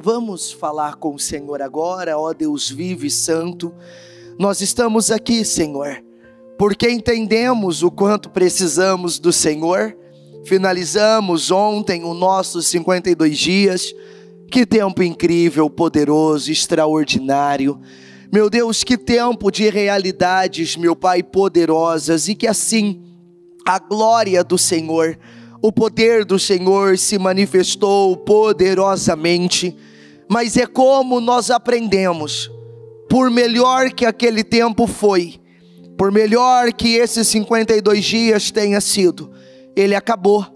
Vamos falar com o Senhor agora, ó Deus vivo e santo. Nós estamos aqui, Senhor, porque entendemos o quanto precisamos do Senhor. Finalizamos ontem os nossos 52 dias. Que tempo incrível, poderoso, extraordinário. Meu Deus, que tempo de realidades, meu Pai, poderosas e que assim a glória do Senhor, o poder do Senhor se manifestou poderosamente mas é como nós aprendemos. Por melhor que aquele tempo foi, por melhor que esses 52 dias tenha sido, ele acabou.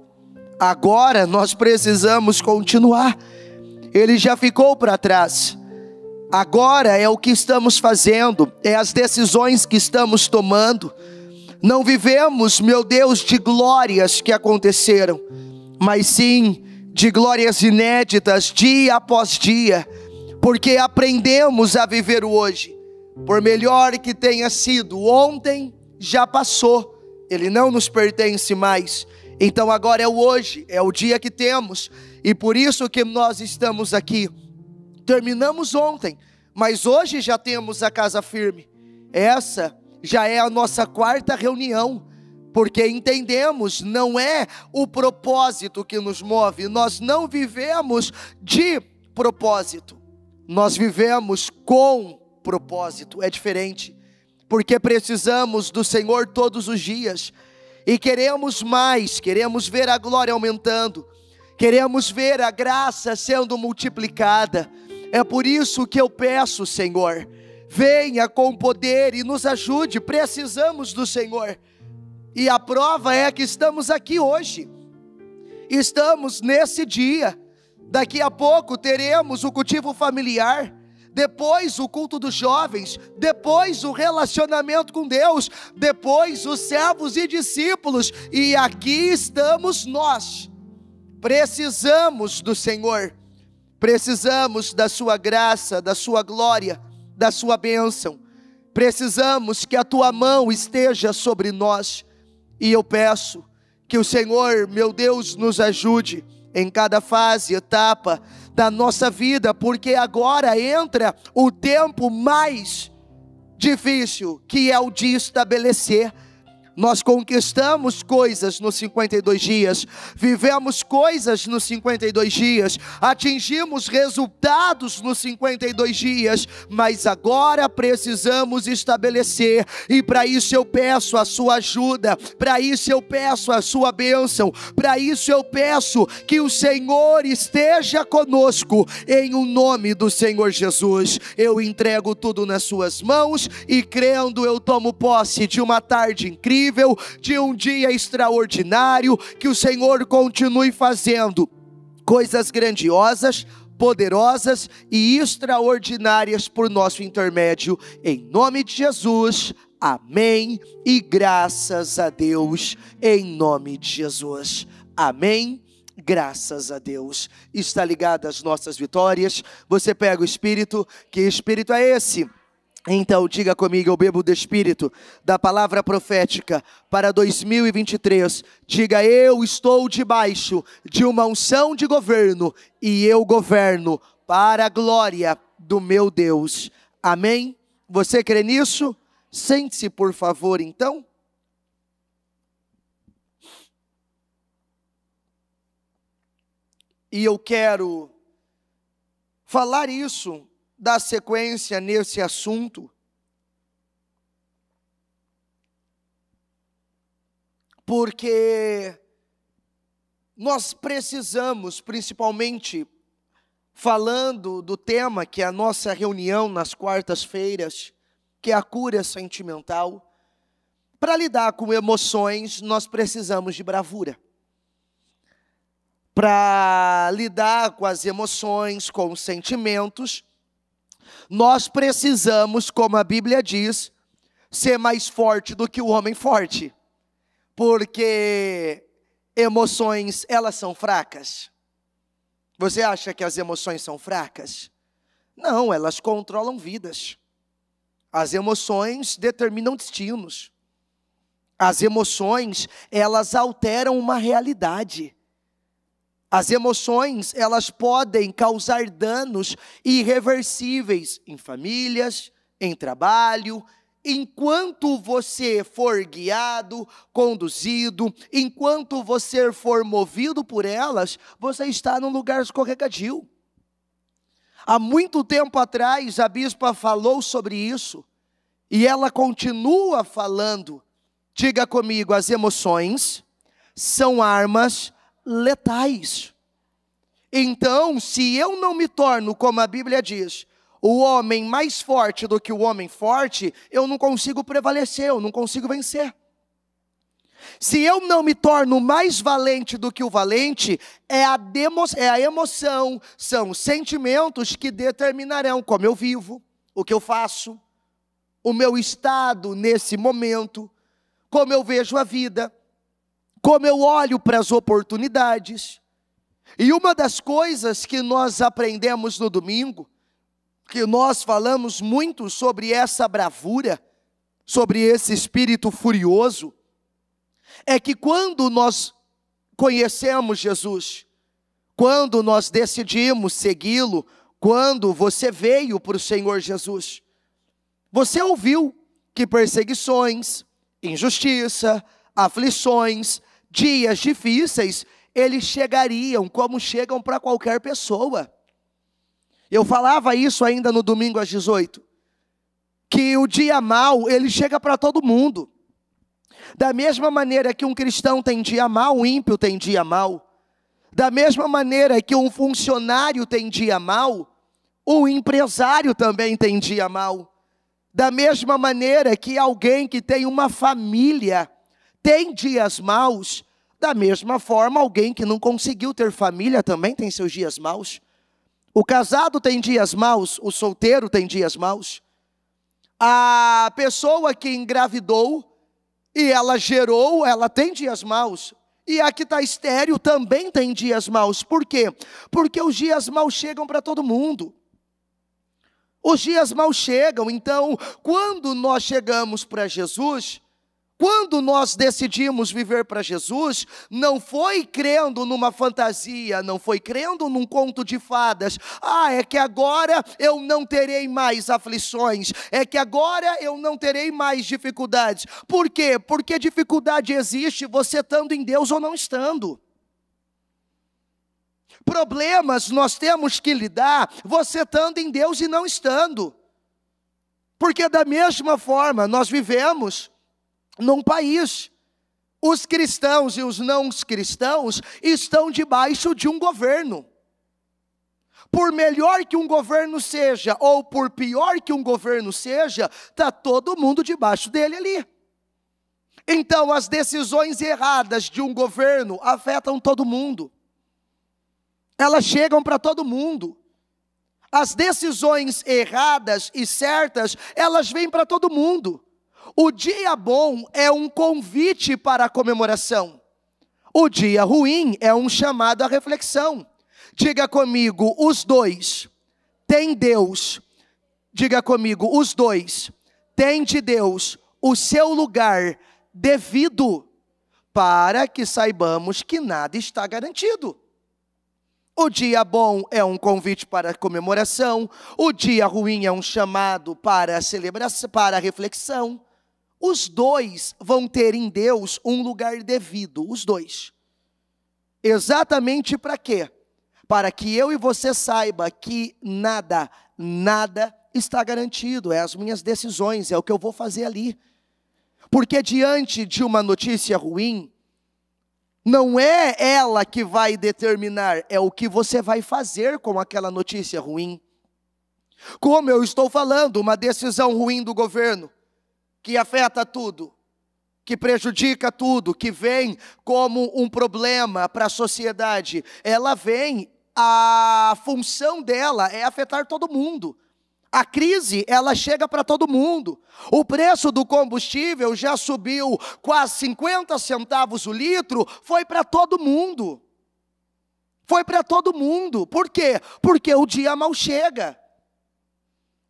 Agora nós precisamos continuar. Ele já ficou para trás. Agora é o que estamos fazendo, é as decisões que estamos tomando. Não vivemos, meu Deus, de glórias que aconteceram, mas sim de glórias inéditas dia após dia, porque aprendemos a viver o hoje. Por melhor que tenha sido, ontem já passou, ele não nos pertence mais. Então agora é o hoje, é o dia que temos, e por isso que nós estamos aqui. Terminamos ontem, mas hoje já temos a casa firme. Essa já é a nossa quarta reunião porque entendemos, não é o propósito que nos move, nós não vivemos de propósito, nós vivemos com propósito, é diferente, porque precisamos do Senhor todos os dias e queremos mais, queremos ver a glória aumentando, queremos ver a graça sendo multiplicada, é por isso que eu peço, Senhor, venha com poder e nos ajude, precisamos do Senhor e a prova é que estamos aqui hoje, estamos nesse dia. Daqui a pouco teremos o cultivo familiar, depois o culto dos jovens, depois o relacionamento com Deus, depois os servos e discípulos, e aqui estamos nós. Precisamos do Senhor, precisamos da Sua graça, da Sua glória, da Sua bênção, precisamos que a Tua mão esteja sobre nós e eu peço que o Senhor, meu Deus, nos ajude em cada fase, etapa da nossa vida, porque agora entra o tempo mais difícil, que é o de estabelecer nós conquistamos coisas nos 52 dias, vivemos coisas nos 52 dias, atingimos resultados nos 52 dias, mas agora precisamos estabelecer, e para isso eu peço a sua ajuda, para isso eu peço a sua bênção, para isso eu peço que o Senhor esteja conosco, em o um nome do Senhor Jesus. Eu entrego tudo nas suas mãos e crendo eu tomo posse de uma tarde incrível de um dia extraordinário, que o Senhor continue fazendo coisas grandiosas, poderosas e extraordinárias por nosso intermédio, em nome de Jesus. Amém. E graças a Deus, em nome de Jesus. Amém graças a Deus. Está ligado às nossas vitórias. Você pega o Espírito, que Espírito é esse? Então, diga comigo, eu bebo do Espírito, da palavra profética para 2023. Diga, eu estou debaixo de uma unção de governo e eu governo para a glória do meu Deus. Amém? Você crê nisso? Sente-se, por favor, então. E eu quero falar isso dar sequência nesse assunto, porque nós precisamos, principalmente falando do tema que é a nossa reunião nas quartas-feiras, que é a cura sentimental, para lidar com emoções, nós precisamos de bravura. Para lidar com as emoções, com os sentimentos, nós precisamos, como a Bíblia diz, ser mais forte do que o homem forte, porque emoções, elas são fracas. Você acha que as emoções são fracas? Não, elas controlam vidas. As emoções determinam destinos. As emoções, elas alteram uma realidade. As emoções, elas podem causar danos irreversíveis em famílias, em trabalho, enquanto você for guiado, conduzido, enquanto você for movido por elas, você está num lugar escorregadio. Há muito tempo atrás, a bispa falou sobre isso e ela continua falando. Diga comigo: as emoções são armas letais. Então, se eu não me torno, como a Bíblia diz, o homem mais forte do que o homem forte, eu não consigo prevalecer, eu não consigo vencer. Se eu não me torno mais valente do que o valente, é a, demo, é a emoção, são os sentimentos que determinarão como eu vivo, o que eu faço, o meu estado nesse momento, como eu vejo a vida como eu olho para as oportunidades. E uma das coisas que nós aprendemos no domingo, que nós falamos muito sobre essa bravura, sobre esse espírito furioso, é que quando nós conhecemos Jesus, quando nós decidimos segui-lo, quando você veio para o Senhor Jesus, você ouviu que perseguições, injustiça, aflições, dias difíceis, eles chegariam como chegam para qualquer pessoa. Eu falava isso ainda no domingo às 18, que o dia mal, ele chega para todo mundo. Da mesma maneira que um cristão tem dia mal, um ímpio tem dia mal. Da mesma maneira que um funcionário tem dia mal, o um empresário também tem dia mal. Da mesma maneira que alguém que tem uma família tem dias maus, da mesma forma, alguém que não conseguiu ter família também tem seus dias maus. O casado tem dias maus, o solteiro tem dias maus. A pessoa que engravidou e ela gerou, ela tem dias maus. E a que está estéreo também tem dias maus. Por quê? Porque os dias maus chegam para todo mundo. Os dias maus chegam, então, quando nós chegamos para Jesus, quando nós decidimos viver para Jesus, não foi crendo numa fantasia, não foi crendo num conto de fadas. Ah, é que agora eu não terei mais aflições, é que agora eu não terei mais dificuldades. Por quê? Porque dificuldade existe você estando em Deus ou não estando. Problemas nós temos que lidar você estando em Deus e não estando. Porque da mesma forma nós vivemos num país. Os cristãos e os não cristãos estão debaixo de um governo. Por melhor que um governo seja, ou por pior que um governo seja, está todo mundo debaixo dele ali. Então, as decisões erradas de um governo afetam todo mundo, elas chegam para todo mundo. As decisões erradas e certas, elas vêm para todo mundo. O dia bom é um convite para a comemoração. O dia ruim é um chamado à reflexão. Diga comigo, os dois têm Deus. Diga comigo, os dois têm de Deus o seu lugar devido para que saibamos que nada está garantido. O dia bom é um convite para comemoração, o dia ruim é um chamado para celebração, para reflexão. Os dois vão ter em Deus um lugar devido, os dois. Exatamente para quê? Para que eu e você saiba que nada, nada está garantido, é as minhas decisões, é o que eu vou fazer ali. Porque diante de uma notícia ruim, não é ela que vai determinar, é o que você vai fazer com aquela notícia ruim. Como eu estou falando, uma decisão ruim do governo que afeta tudo, que prejudica tudo, que vem como um problema para a sociedade, ela vem, a função dela é afetar todo mundo. A crise, ela chega para todo mundo. O preço do combustível já subiu quase 50 centavos o litro, foi para todo mundo. Foi para todo mundo. Por quê? Porque o dia mal chega.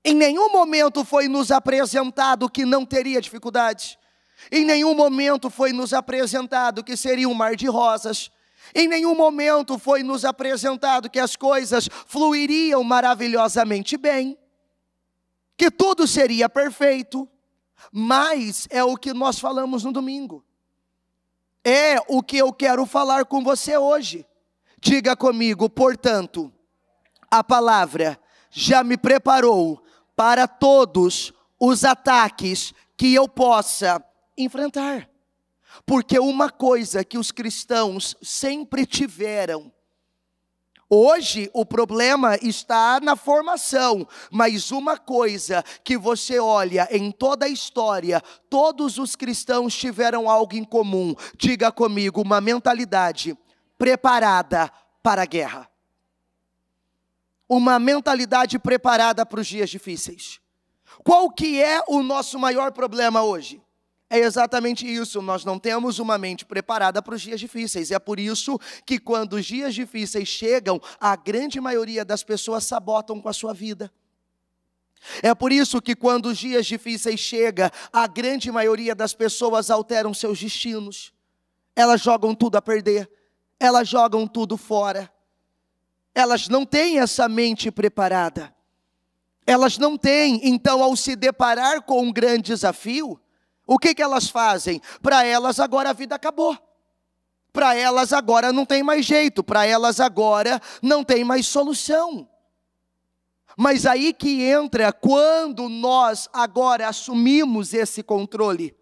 Em nenhum momento foi nos apresentado que não teria dificuldades. Em nenhum momento foi nos apresentado que seria um mar de rosas. Em nenhum momento foi nos apresentado que as coisas fluiriam maravilhosamente bem, que tudo seria perfeito, mas é o que nós falamos no domingo. É o que eu quero falar com você hoje. Diga comigo, portanto, a palavra já me preparou para todos os ataques que eu possa enfrentar. Porque uma coisa que os cristãos sempre tiveram, Hoje o problema está na formação, mas uma coisa que você olha em toda a história, todos os cristãos tiveram algo em comum. Diga comigo, uma mentalidade preparada para a guerra uma mentalidade preparada para os dias difíceis. Qual que é o nosso maior problema hoje? É exatamente isso, nós não temos uma mente preparada para os dias difíceis. É por isso que quando os dias difíceis chegam, a grande maioria das pessoas sabotam com a sua vida. É por isso que quando os dias difíceis chegam, a grande maioria das pessoas alteram seus destinos. Elas jogam tudo a perder, elas jogam tudo fora elas não têm essa mente preparada. Elas não têm, então, ao se deparar com um grande desafio, o que, que elas fazem? Para elas agora a vida acabou. Para elas agora não tem mais jeito, para elas agora não tem mais solução. Mas aí que entra quando nós agora assumimos esse controle.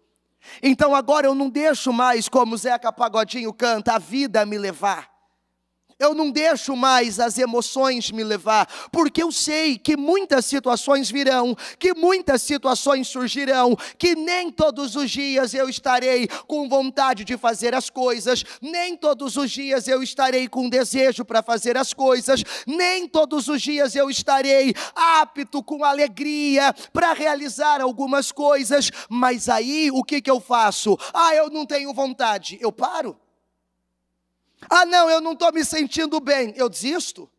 Então agora eu não deixo mais, como Zeca Pagodinho canta, a vida me levar. Eu não deixo mais as emoções me levar, porque eu sei que muitas situações virão, que muitas situações surgirão, que nem todos os dias eu estarei com vontade de fazer as coisas, nem todos os dias eu estarei com desejo para fazer as coisas, nem todos os dias eu estarei apto com alegria para realizar algumas coisas, mas aí o que, que eu faço? Ah, eu não tenho vontade, eu paro. Ah, não, eu não estou me sentindo bem, eu desisto.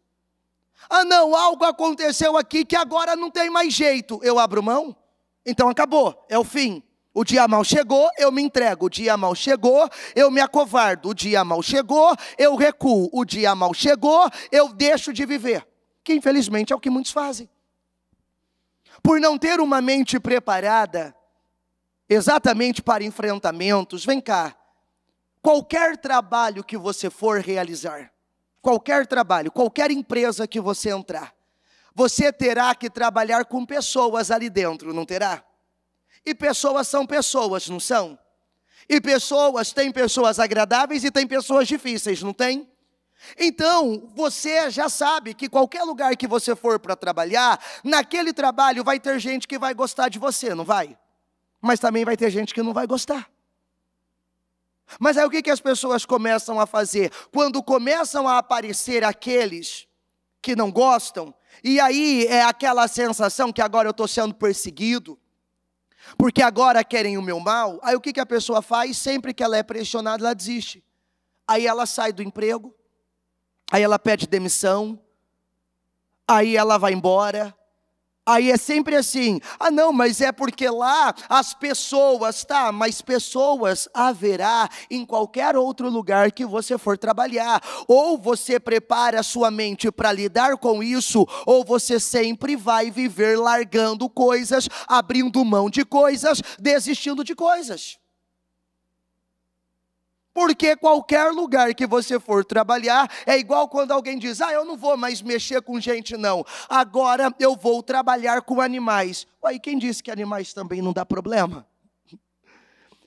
Ah, não, algo aconteceu aqui que agora não tem mais jeito, eu abro mão. Então acabou, é o fim. O dia mal chegou, eu me entrego. O dia mal chegou, eu me acovardo. O dia mal chegou, eu recuo. O dia mal chegou, eu deixo de viver. Que infelizmente é o que muitos fazem. Por não ter uma mente preparada exatamente para enfrentamentos, vem cá qualquer trabalho que você for realizar, qualquer trabalho, qualquer empresa que você entrar, você terá que trabalhar com pessoas ali dentro, não terá? E pessoas são pessoas, não são? E pessoas, tem pessoas agradáveis e tem pessoas difíceis, não tem? Então, você já sabe que qualquer lugar que você for para trabalhar, naquele trabalho vai ter gente que vai gostar de você, não vai? Mas também vai ter gente que não vai gostar. Mas aí o que, que as pessoas começam a fazer? Quando começam a aparecer aqueles que não gostam, e aí é aquela sensação que agora eu estou sendo perseguido, porque agora querem o meu mal, aí o que, que a pessoa faz? Sempre que ela é pressionada, ela desiste. Aí ela sai do emprego, aí ela pede demissão, aí ela vai embora, Aí é sempre assim: ah, não, mas é porque lá as pessoas, tá? Mas pessoas haverá em qualquer outro lugar que você for trabalhar. Ou você prepara a sua mente para lidar com isso, ou você sempre vai viver largando coisas, abrindo mão de coisas, desistindo de coisas. Porque qualquer lugar que você for trabalhar é igual quando alguém diz: Ah, eu não vou mais mexer com gente, não. Agora eu vou trabalhar com animais. Aí quem disse que animais também não dá problema?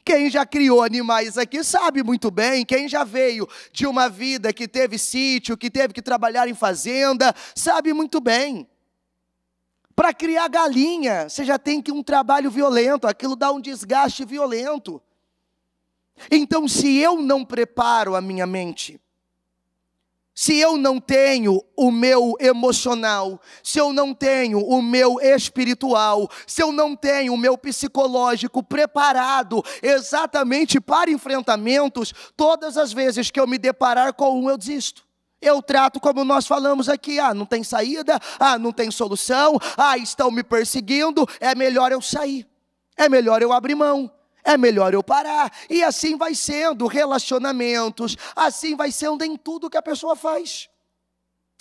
Quem já criou animais aqui sabe muito bem. Quem já veio de uma vida que teve sítio, que teve que trabalhar em fazenda, sabe muito bem. Para criar galinha, você já tem que um trabalho violento, aquilo dá um desgaste violento. Então, se eu não preparo a minha mente, se eu não tenho o meu emocional, se eu não tenho o meu espiritual, se eu não tenho o meu psicológico preparado exatamente para enfrentamentos, todas as vezes que eu me deparar com um, eu desisto. Eu trato como nós falamos aqui: ah, não tem saída, ah, não tem solução, ah, estão me perseguindo, é melhor eu sair, é melhor eu abrir mão é melhor eu parar. E assim vai sendo relacionamentos, assim vai sendo em tudo que a pessoa faz.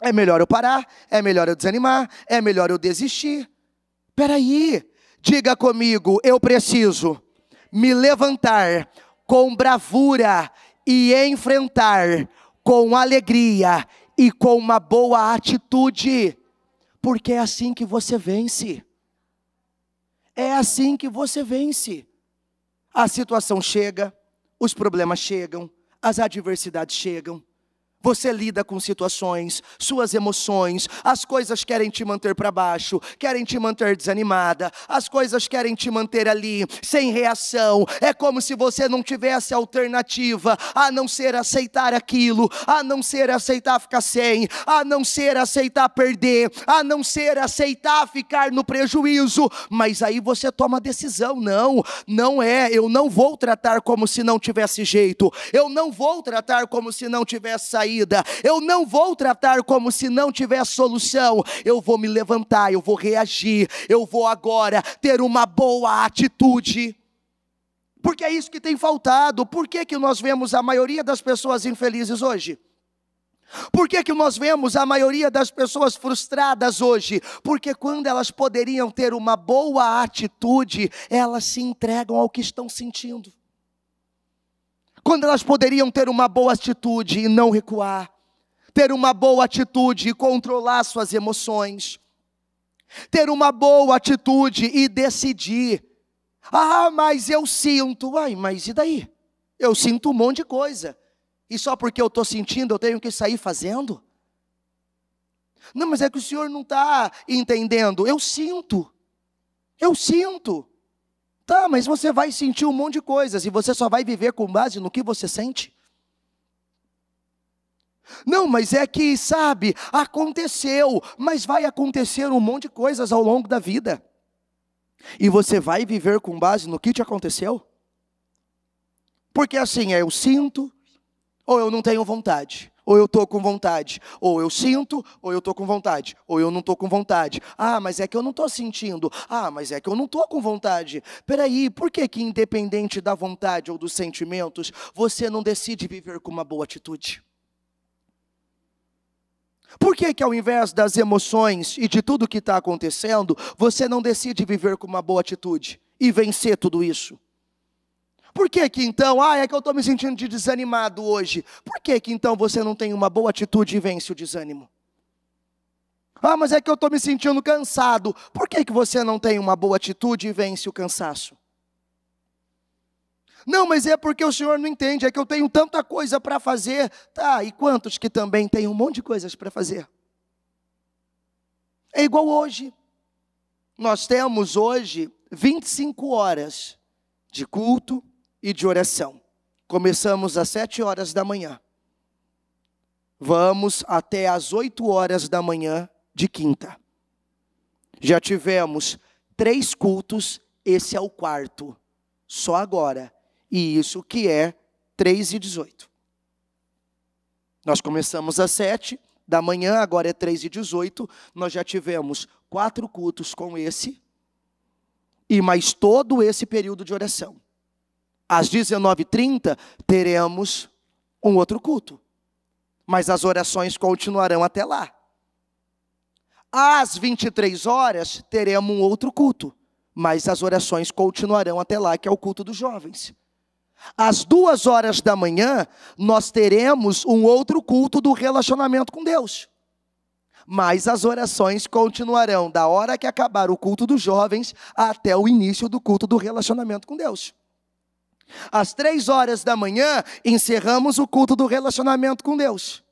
É melhor eu parar, é melhor eu desanimar, é melhor eu desistir. Peraí, diga comigo, eu preciso me levantar com bravura e enfrentar com alegria e com uma boa atitude, porque é assim que você vence. É assim que você vence a situação chega, os problemas chegam, as adversidades chegam, você lida com situações, suas emoções, as coisas querem te manter para baixo, querem te manter desanimada, as coisas querem te manter ali, sem reação. É como se você não tivesse alternativa a não ser aceitar aquilo, a não ser aceitar ficar sem, a não ser aceitar perder, a não ser aceitar ficar no prejuízo. Mas aí você toma a decisão: não, não é, eu não vou tratar como se não tivesse jeito, eu não vou tratar como se não tivesse saído. Eu não vou tratar como se não tiver solução. Eu vou me levantar, eu vou reagir, eu vou agora ter uma boa atitude. Porque é isso que tem faltado. Por que, que nós vemos a maioria das pessoas infelizes hoje? Por que, que nós vemos a maioria das pessoas frustradas hoje? Porque quando elas poderiam ter uma boa atitude, elas se entregam ao que estão sentindo quando elas poderiam ter uma boa atitude e não recuar, ter uma boa atitude e controlar suas emoções, ter uma boa atitude e decidir. Ah, mas eu sinto. Ai, mas e daí? Eu sinto um monte de coisa. E só porque eu estou sentindo, eu tenho que sair fazendo? Não, mas é que o senhor não está entendendo. Eu sinto. Eu sinto. Tá, mas você vai sentir um monte de coisas e você só vai viver com base no que você sente? Não, mas é que, sabe, aconteceu, mas vai acontecer um monte de coisas ao longo da vida. E você vai viver com base no que te aconteceu? Porque assim, é eu sinto ou eu não tenho vontade. Ou eu estou com vontade, ou eu sinto, ou eu estou com vontade, ou eu não estou com vontade. Ah, mas é que eu não estou sentindo. Ah, mas é que eu não estou com vontade. Peraí, por que que independente da vontade ou dos sentimentos, você não decide viver com uma boa atitude? Por que, que ao invés das emoções e de tudo que está acontecendo, você não decide viver com uma boa atitude e vencer tudo isso? Por que que então, ah, é que eu estou me sentindo de desanimado hoje? Por que que então você não tem uma boa atitude e vence o desânimo? Ah, mas é que eu estou me sentindo cansado. Por que que você não tem uma boa atitude e vence o cansaço? Não, mas é porque o senhor não entende, é que eu tenho tanta coisa para fazer. Tá, e quantos que também têm um monte de coisas para fazer? É igual hoje. Nós temos hoje 25 horas de culto, e de oração. Começamos às sete horas da manhã. Vamos até às oito horas da manhã de quinta. Já tivemos três cultos, esse é o quarto, só agora. E isso que é três e dezoito. Nós começamos às sete da manhã, agora é três e dezoito. Nós já tivemos quatro cultos com esse, e mais todo esse período de oração às 19h30, teremos um outro culto. Mas as orações continuarão até lá. Às 23 horas, teremos um outro culto. Mas as orações continuarão até lá, que é o culto dos jovens. Às duas horas da manhã, nós teremos um outro culto do relacionamento com Deus. Mas as orações continuarão da hora que acabar o culto dos jovens até o início do culto do relacionamento com Deus. Às três horas da manhã, encerramos o culto do relacionamento com Deus.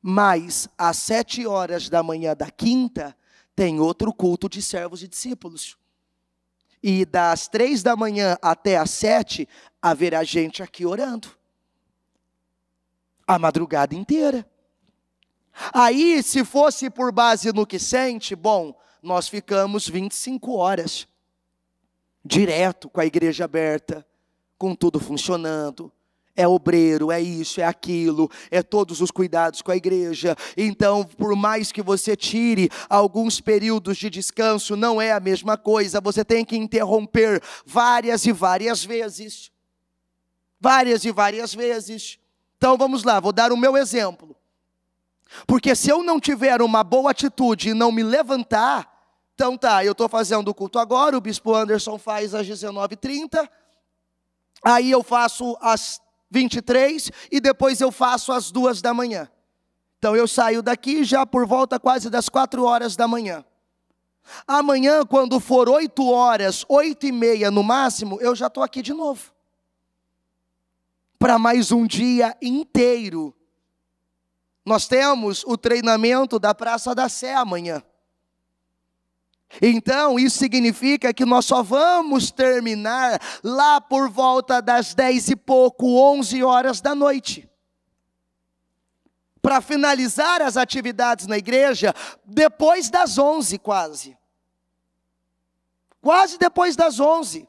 Mas às sete horas da manhã da quinta, tem outro culto de servos e discípulos. E das três da manhã até às sete, haverá gente aqui orando. A madrugada inteira. Aí, se fosse por base no que sente, bom, nós ficamos 25 horas direto com a igreja aberta, com tudo funcionando. É obreiro, é isso, é aquilo, é todos os cuidados com a igreja. Então, por mais que você tire alguns períodos de descanso, não é a mesma coisa. Você tem que interromper várias e várias vezes. Várias e várias vezes. Então, vamos lá, vou dar o meu exemplo. Porque se eu não tiver uma boa atitude e não me levantar, então tá, eu estou fazendo o culto agora, o bispo Anderson faz às 19h30 aí eu faço as 23 e depois eu faço as duas da manhã. Então eu saio daqui já por volta quase das quatro horas da manhã. Amanhã, quando for oito horas, oito e meia no máximo, eu já estou aqui de novo. Para mais um dia inteiro. Nós temos o treinamento da Praça da Sé amanhã. Então, isso significa que nós só vamos terminar lá por volta das dez e pouco, onze horas da noite. Para finalizar as atividades na igreja, depois das onze quase. Quase depois das onze.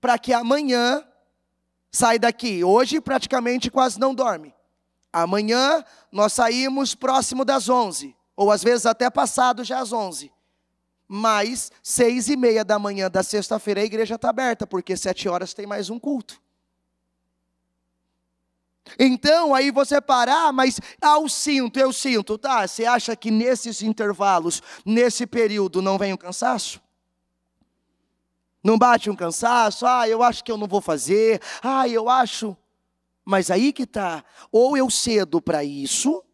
Para que amanhã saia daqui. Hoje praticamente quase não dorme. Amanhã nós saímos próximo das onze ou às vezes até passado já às 11. Mas seis e meia da manhã da sexta-feira a igreja está aberta, porque sete horas tem mais um culto. Então, aí você parar, ah, mas ao ah, sinto eu sinto, tá? Você acha que nesses intervalos, nesse período, não vem um cansaço? Não bate um cansaço? Ah, eu acho que eu não vou fazer. Ah, eu acho. Mas aí que tá. Ou eu cedo para isso,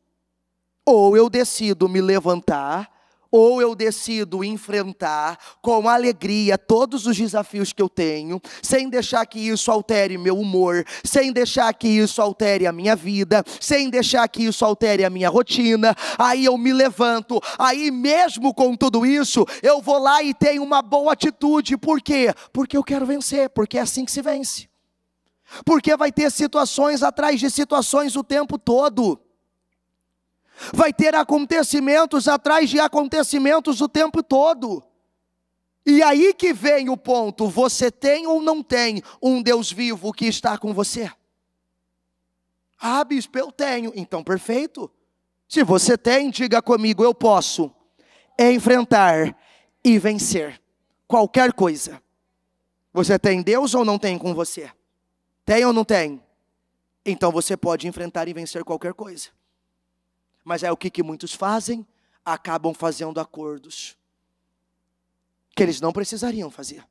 ou eu decido me levantar, ou eu decido enfrentar com alegria todos os desafios que eu tenho, sem deixar que isso altere meu humor, sem deixar que isso altere a minha vida, sem deixar que isso altere a minha rotina. Aí eu me levanto, aí mesmo com tudo isso, eu vou lá e tenho uma boa atitude. Por quê? Porque eu quero vencer, porque é assim que se vence. Porque vai ter situações atrás de situações o tempo todo vai ter acontecimentos atrás de acontecimentos o tempo todo. E aí que vem o ponto: você tem ou não tem um Deus vivo que está com você? Ah, bispo, eu tenho. Então, perfeito. Se você tem, diga comigo: eu posso enfrentar e vencer qualquer coisa. Você tem Deus ou não tem com você? Tem ou não tem? Então você pode enfrentar e vencer qualquer coisa. Mas é o que, que muitos fazem? Acabam fazendo acordos que eles não precisariam fazer.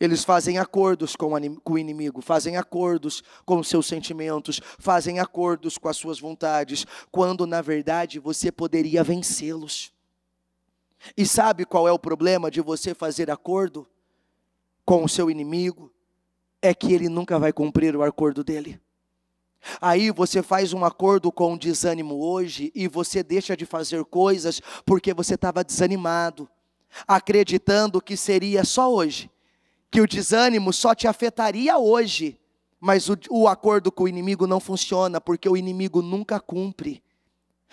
Eles fazem acordos com o inimigo, fazem acordos com os seus sentimentos, fazem acordos com as suas vontades, quando na verdade você poderia vencê-los. E sabe qual é o problema de você fazer acordo com o seu inimigo? É que ele nunca vai cumprir o acordo dele. Aí você faz um acordo com o desânimo hoje e você deixa de fazer coisas porque você estava desanimado, acreditando que seria só hoje, que o desânimo só te afetaria hoje, mas o, o acordo com o inimigo não funciona porque o inimigo nunca cumpre.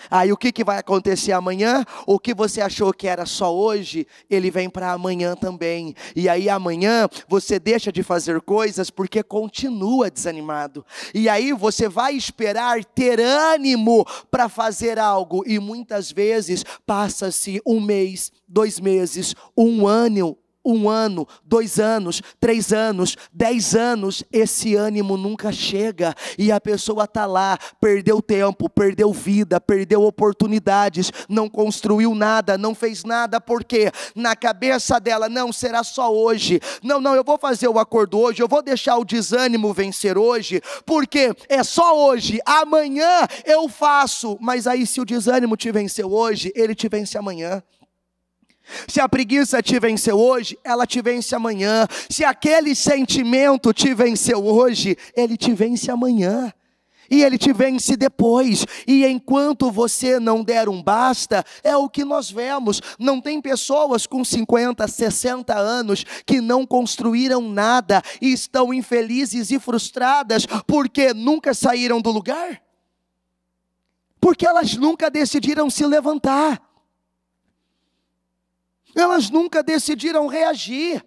Aí o que, que vai acontecer amanhã? O que você achou que era só hoje, ele vem para amanhã também. E aí amanhã você deixa de fazer coisas porque continua desanimado. E aí você vai esperar ter ânimo para fazer algo. E muitas vezes passa-se um mês, dois meses, um ano, um ano, dois anos, três anos, dez anos, esse ânimo nunca chega e a pessoa está lá, perdeu tempo, perdeu vida, perdeu oportunidades, não construiu nada, não fez nada, porque na cabeça dela, não, será só hoje, não, não, eu vou fazer o acordo hoje, eu vou deixar o desânimo vencer hoje, porque é só hoje, amanhã eu faço, mas aí se o desânimo te venceu hoje, ele te vence amanhã. Se a preguiça te venceu hoje, ela te vence amanhã. Se aquele sentimento te venceu hoje, ele te vence amanhã. E ele te vence depois. E enquanto você não der um basta, é o que nós vemos. Não tem pessoas com 50, 60 anos que não construíram nada e estão infelizes e frustradas porque nunca saíram do lugar? Porque elas nunca decidiram se levantar elas nunca decidiram reagir.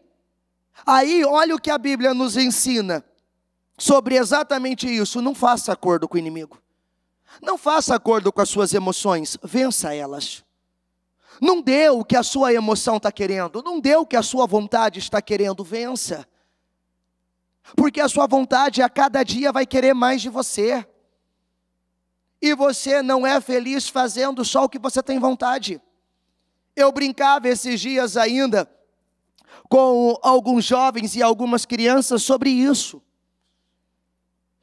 Aí, olha o que a Bíblia nos ensina sobre exatamente isso. Não faça acordo com o inimigo. Não faça acordo com as suas emoções. Vença elas. Não dê o que a sua emoção está querendo. Não dê o que a sua vontade está querendo. Vença. Porque a sua vontade a cada dia vai querer mais de você. E você não é feliz fazendo só o que você tem vontade. Eu brincava esses dias ainda com alguns jovens e algumas crianças sobre isso.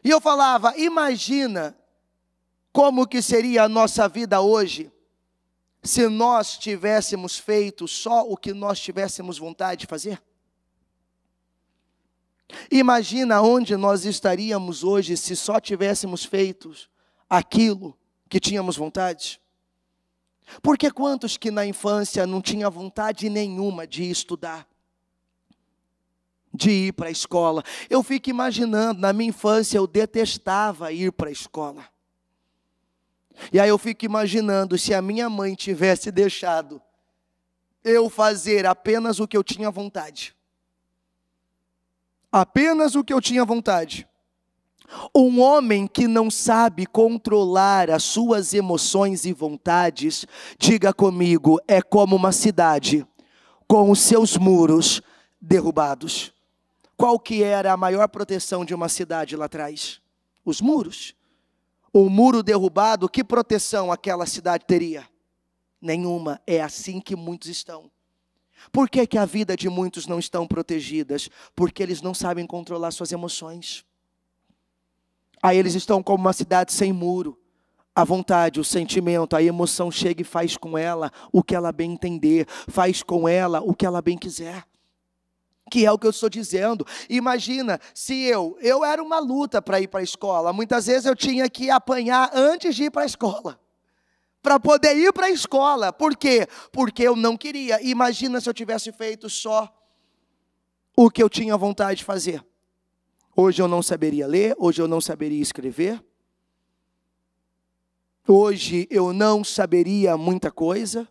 E eu falava: imagina como que seria a nossa vida hoje se nós tivéssemos feito só o que nós tivéssemos vontade de fazer? Imagina onde nós estaríamos hoje se só tivéssemos feito aquilo que tínhamos vontade. Porque quantos que na infância não tinha vontade nenhuma de estudar? de ir para a escola. Eu fico imaginando, na minha infância eu detestava ir para a escola. E aí eu fico imaginando se a minha mãe tivesse deixado eu fazer apenas o que eu tinha vontade. Apenas o que eu tinha vontade. Um homem que não sabe controlar as suas emoções e vontades, diga comigo, é como uma cidade com os seus muros derrubados. Qual que era a maior proteção de uma cidade lá atrás? Os muros. O muro derrubado, que proteção aquela cidade teria? Nenhuma. É assim que muitos estão. Por que, que a vida de muitos não estão protegidas? Porque eles não sabem controlar suas emoções. Aí eles estão como uma cidade sem muro. A vontade, o sentimento, a emoção chega e faz com ela o que ela bem entender, faz com ela o que ela bem quiser. Que é o que eu estou dizendo. Imagina se eu, eu era uma luta para ir para a escola. Muitas vezes eu tinha que apanhar antes de ir para a escola. Para poder ir para a escola. Por quê? Porque eu não queria. Imagina se eu tivesse feito só o que eu tinha vontade de fazer. Hoje eu não saberia ler, hoje eu não saberia escrever. Hoje eu não saberia muita coisa.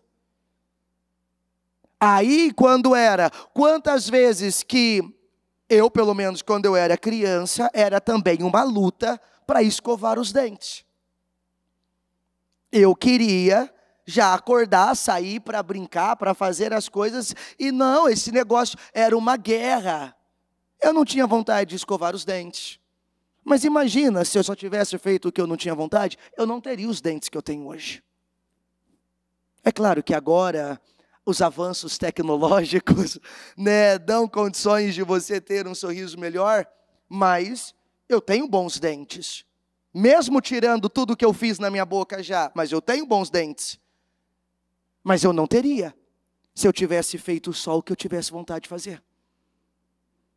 Aí, quando era, quantas vezes que eu, pelo menos quando eu era criança, era também uma luta para escovar os dentes. Eu queria já acordar, sair para brincar, para fazer as coisas, e não, esse negócio era uma guerra. Eu não tinha vontade de escovar os dentes. Mas imagina se eu só tivesse feito o que eu não tinha vontade, eu não teria os dentes que eu tenho hoje. É claro que agora os avanços tecnológicos né, dão condições de você ter um sorriso melhor, mas eu tenho bons dentes. Mesmo tirando tudo que eu fiz na minha boca já, mas eu tenho bons dentes. Mas eu não teria se eu tivesse feito só o que eu tivesse vontade de fazer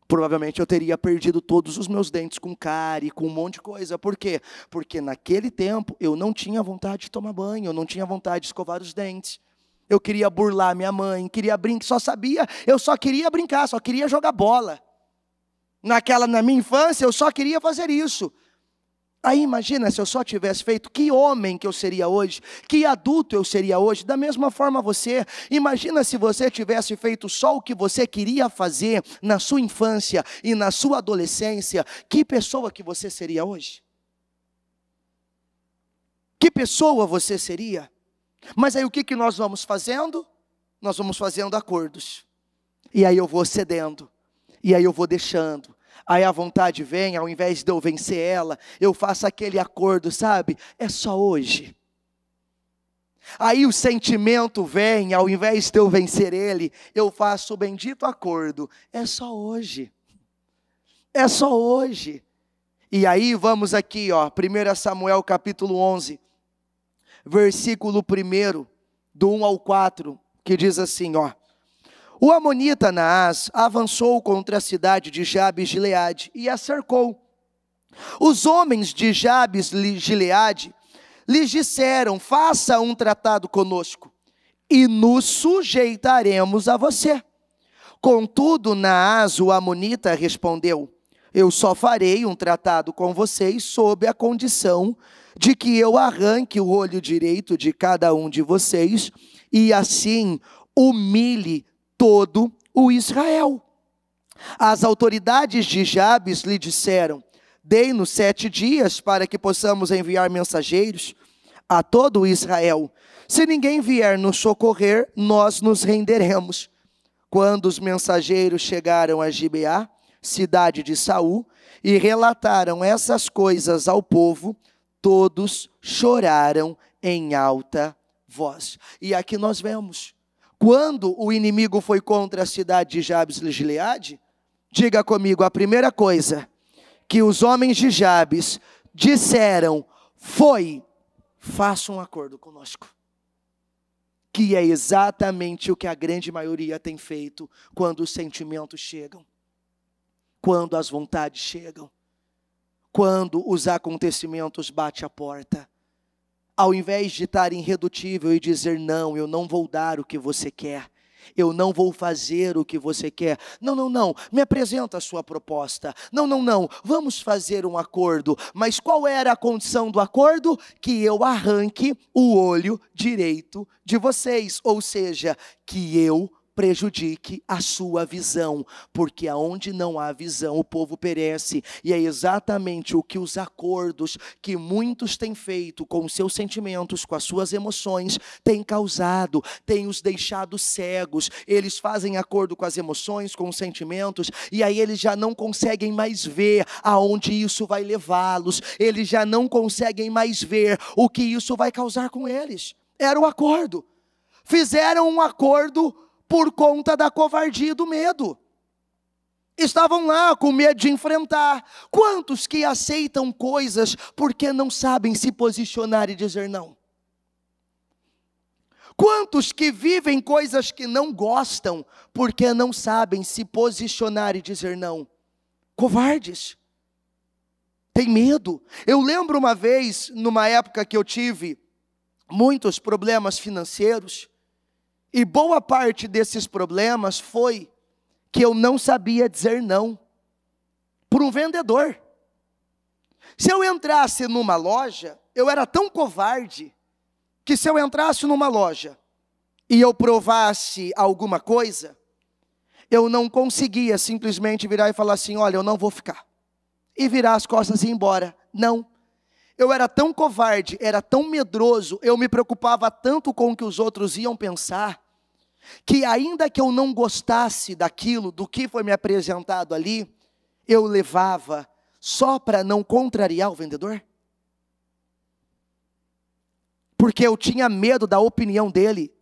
provavelmente eu teria perdido todos os meus dentes com cárie, com um monte de coisa. Por quê? Porque naquele tempo eu não tinha vontade de tomar banho, eu não tinha vontade de escovar os dentes. Eu queria burlar minha mãe, queria brincar, só sabia, eu só queria brincar, só queria jogar bola. Naquela na minha infância eu só queria fazer isso. Aí imagina se eu só tivesse feito, que homem que eu seria hoje, que adulto eu seria hoje. Da mesma forma você, imagina se você tivesse feito só o que você queria fazer na sua infância e na sua adolescência, que pessoa que você seria hoje? Que pessoa você seria? Mas aí o que, que nós vamos fazendo? Nós vamos fazendo acordos. E aí eu vou cedendo. E aí eu vou deixando. Aí a vontade vem, ao invés de eu vencer ela, eu faço aquele acordo, sabe? É só hoje. Aí o sentimento vem, ao invés de eu vencer ele, eu faço o bendito acordo. É só hoje. É só hoje. E aí vamos aqui, ó, 1 Samuel capítulo 11, versículo 1, do 1 ao 4, que diz assim, ó: o amonita Naas avançou contra a cidade de Jabes Leade e a cercou. Os homens de Jabes Leade lhes disseram: Faça um tratado conosco e nos sujeitaremos a você. Contudo, Naas o amonita, respondeu: Eu só farei um tratado com vocês sob a condição de que eu arranque o olho direito de cada um de vocês e assim humilhe todo o Israel. As autoridades de Jabes lhe disseram: Dei-nos sete dias para que possamos enviar mensageiros a todo o Israel. Se ninguém vier nos socorrer, nós nos renderemos. Quando os mensageiros chegaram a Gibeá, cidade de Saul, e relataram essas coisas ao povo, todos choraram em alta voz. E aqui nós vemos quando o inimigo foi contra a cidade de Jabes de Gileade, diga comigo a primeira coisa que os homens de Jabes disseram foi: faça um acordo conosco. Que é exatamente o que a grande maioria tem feito quando os sentimentos chegam, quando as vontades chegam, quando os acontecimentos batem a porta ao invés de estar irredutível e dizer não, eu não vou dar o que você quer, eu não vou fazer o que você quer. Não, não, não, me apresenta a sua proposta. Não, não, não, vamos fazer um acordo. Mas qual era a condição do acordo? Que eu arranque o olho direito de vocês, ou seja, que eu prejudique a sua visão, porque aonde não há visão, o povo perece, e é exatamente o que os acordos que muitos têm feito com os seus sentimentos, com as suas emoções, têm causado, têm os deixado cegos. Eles fazem acordo com as emoções, com os sentimentos, e aí eles já não conseguem mais ver aonde isso vai levá-los, eles já não conseguem mais ver o que isso vai causar com eles. Era o acordo. Fizeram um acordo por conta da covardia e do medo. Estavam lá com medo de enfrentar. Quantos que aceitam coisas porque não sabem se posicionar e dizer não? Quantos que vivem coisas que não gostam porque não sabem se posicionar e dizer não? Covardes. Tem medo. Eu lembro uma vez, numa época que eu tive muitos problemas financeiros, e boa parte desses problemas foi que eu não sabia dizer não por um vendedor. Se eu entrasse numa loja, eu era tão covarde que se eu entrasse numa loja e eu provasse alguma coisa, eu não conseguia simplesmente virar e falar assim: olha, eu não vou ficar. E virar as costas e ir embora. Não. Eu era tão covarde, era tão medroso, eu me preocupava tanto com o que os outros iam pensar, que ainda que eu não gostasse daquilo, do que foi me apresentado ali, eu levava só para não contrariar o vendedor? Porque eu tinha medo da opinião dele.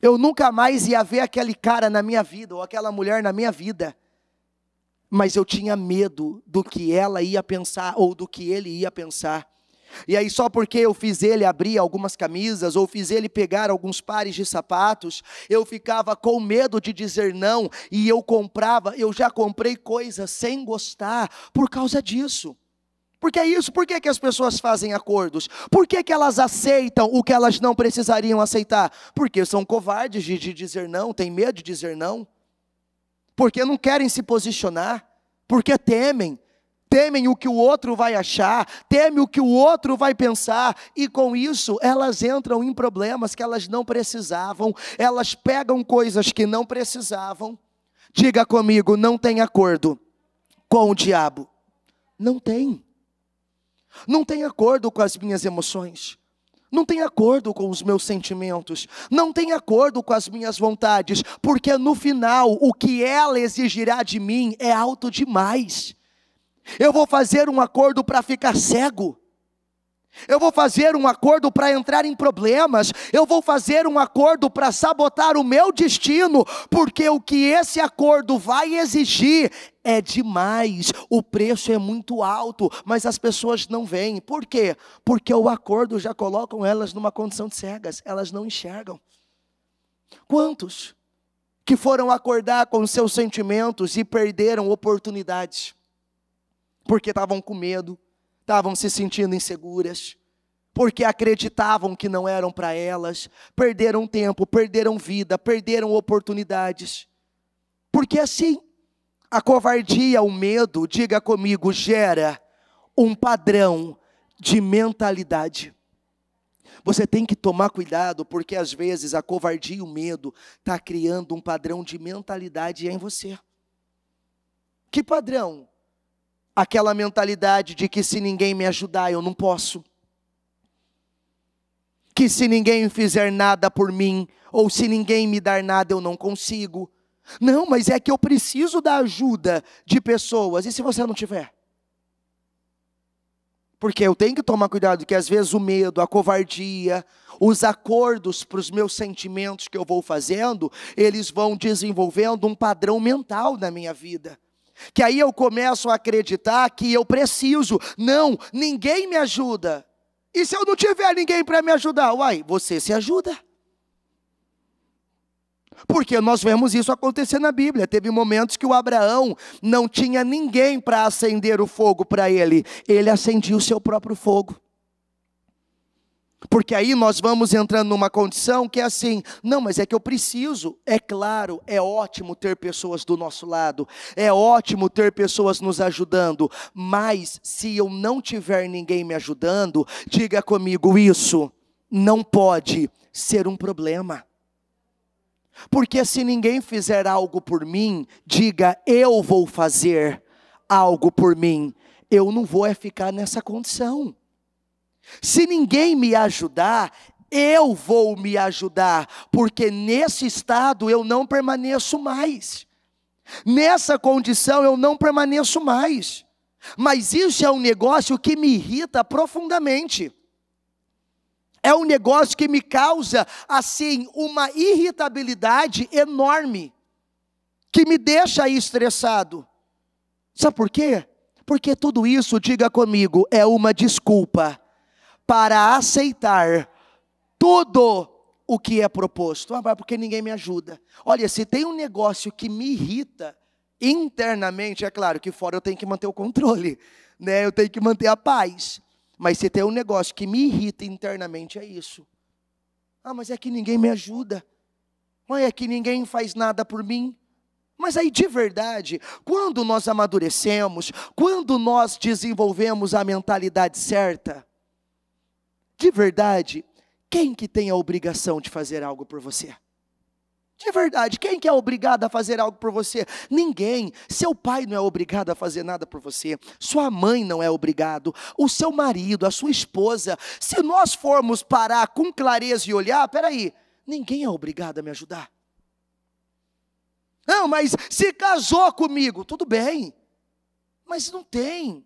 Eu nunca mais ia ver aquele cara na minha vida ou aquela mulher na minha vida. Mas eu tinha medo do que ela ia pensar ou do que ele ia pensar. E aí, só porque eu fiz ele abrir algumas camisas, ou fiz ele pegar alguns pares de sapatos, eu ficava com medo de dizer não, e eu comprava, eu já comprei coisas sem gostar por causa disso. Porque é isso, por que, que as pessoas fazem acordos? Por que, que elas aceitam o que elas não precisariam aceitar? Porque são covardes de, de dizer não, têm medo de dizer não, porque não querem se posicionar, porque temem, temem o que o outro vai achar, temem o que o outro vai pensar, e com isso elas entram em problemas que elas não precisavam, elas pegam coisas que não precisavam. Diga comigo, não tem acordo com o diabo. Não tem. Não tem acordo com as minhas emoções. Não tem acordo com os meus sentimentos, não tem acordo com as minhas vontades, porque no final o que ela exigirá de mim é alto demais. Eu vou fazer um acordo para ficar cego. Eu vou fazer um acordo para entrar em problemas, eu vou fazer um acordo para sabotar o meu destino, porque o que esse acordo vai exigir é demais, o preço é muito alto, mas as pessoas não vêm. Por quê? Porque o acordo já colocam elas numa condição de cegas, elas não enxergam. Quantos que foram acordar com seus sentimentos e perderam oportunidades? porque estavam com medo, estavam se sentindo inseguras, porque acreditavam que não eram para elas, perderam tempo, perderam vida, perderam oportunidades. Porque assim, a covardia, o medo, diga comigo, gera um padrão de mentalidade. Você tem que tomar cuidado, porque às vezes a covardia e o medo está criando um padrão de mentalidade em você. Que padrão? aquela mentalidade de que se ninguém me ajudar, eu não posso. Que se ninguém fizer nada por mim, ou se ninguém me dar nada, eu não consigo. Não, mas é que eu preciso da ajuda de pessoas. E se você não tiver? Porque eu tenho que tomar cuidado, que às vezes o medo, a covardia, os acordos para os meus sentimentos que eu vou fazendo, eles vão desenvolvendo um padrão mental na minha vida que aí eu começo a acreditar que eu preciso. Não, ninguém me ajuda. E se eu não tiver ninguém para me ajudar? Uai, você se ajuda. Porque nós vemos isso acontecer na Bíblia. Teve momentos que o Abraão não tinha ninguém para acender o fogo para ele, ele acendia o seu próprio fogo. Porque aí nós vamos entrando numa condição que é assim: não, mas é que eu preciso. É claro, é ótimo ter pessoas do nosso lado, é ótimo ter pessoas nos ajudando, mas se eu não tiver ninguém me ajudando, diga comigo: isso não pode ser um problema. Porque se ninguém fizer algo por mim, diga eu vou fazer algo por mim. Eu não vou é ficar nessa condição. Se ninguém me ajudar, eu vou me ajudar, porque nesse estado eu não permaneço mais. Nessa condição eu não permaneço mais. Mas isso é um negócio que me irrita profundamente. É um negócio que me causa, assim, uma irritabilidade enorme, que me deixa estressado. Sabe por quê? Porque tudo isso, diga comigo, é uma desculpa para aceitar tudo o que é proposto. Ah, mas porque ninguém me ajuda. Olha, se tem um negócio que me irrita internamente, é claro que fora eu tenho que manter o controle, né? Eu tenho que manter a paz. Mas se tem um negócio que me irrita internamente é isso. Ah, mas é que ninguém me ajuda. Mas é que ninguém faz nada por mim. Mas aí de verdade, quando nós amadurecemos, quando nós desenvolvemos a mentalidade certa, de verdade, quem que tem a obrigação de fazer algo por você? De verdade, quem que é obrigado a fazer algo por você? Ninguém. Seu pai não é obrigado a fazer nada por você. Sua mãe não é obrigado. O seu marido, a sua esposa. Se nós formos parar com clareza e olhar, peraí, ninguém é obrigado a me ajudar. Não, mas se casou comigo, tudo bem. Mas não tem.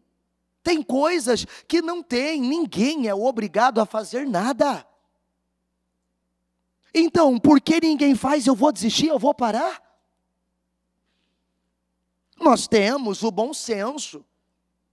Tem coisas que não tem, ninguém é obrigado a fazer nada. Então, por que ninguém faz? Eu vou desistir, eu vou parar? Nós temos o bom senso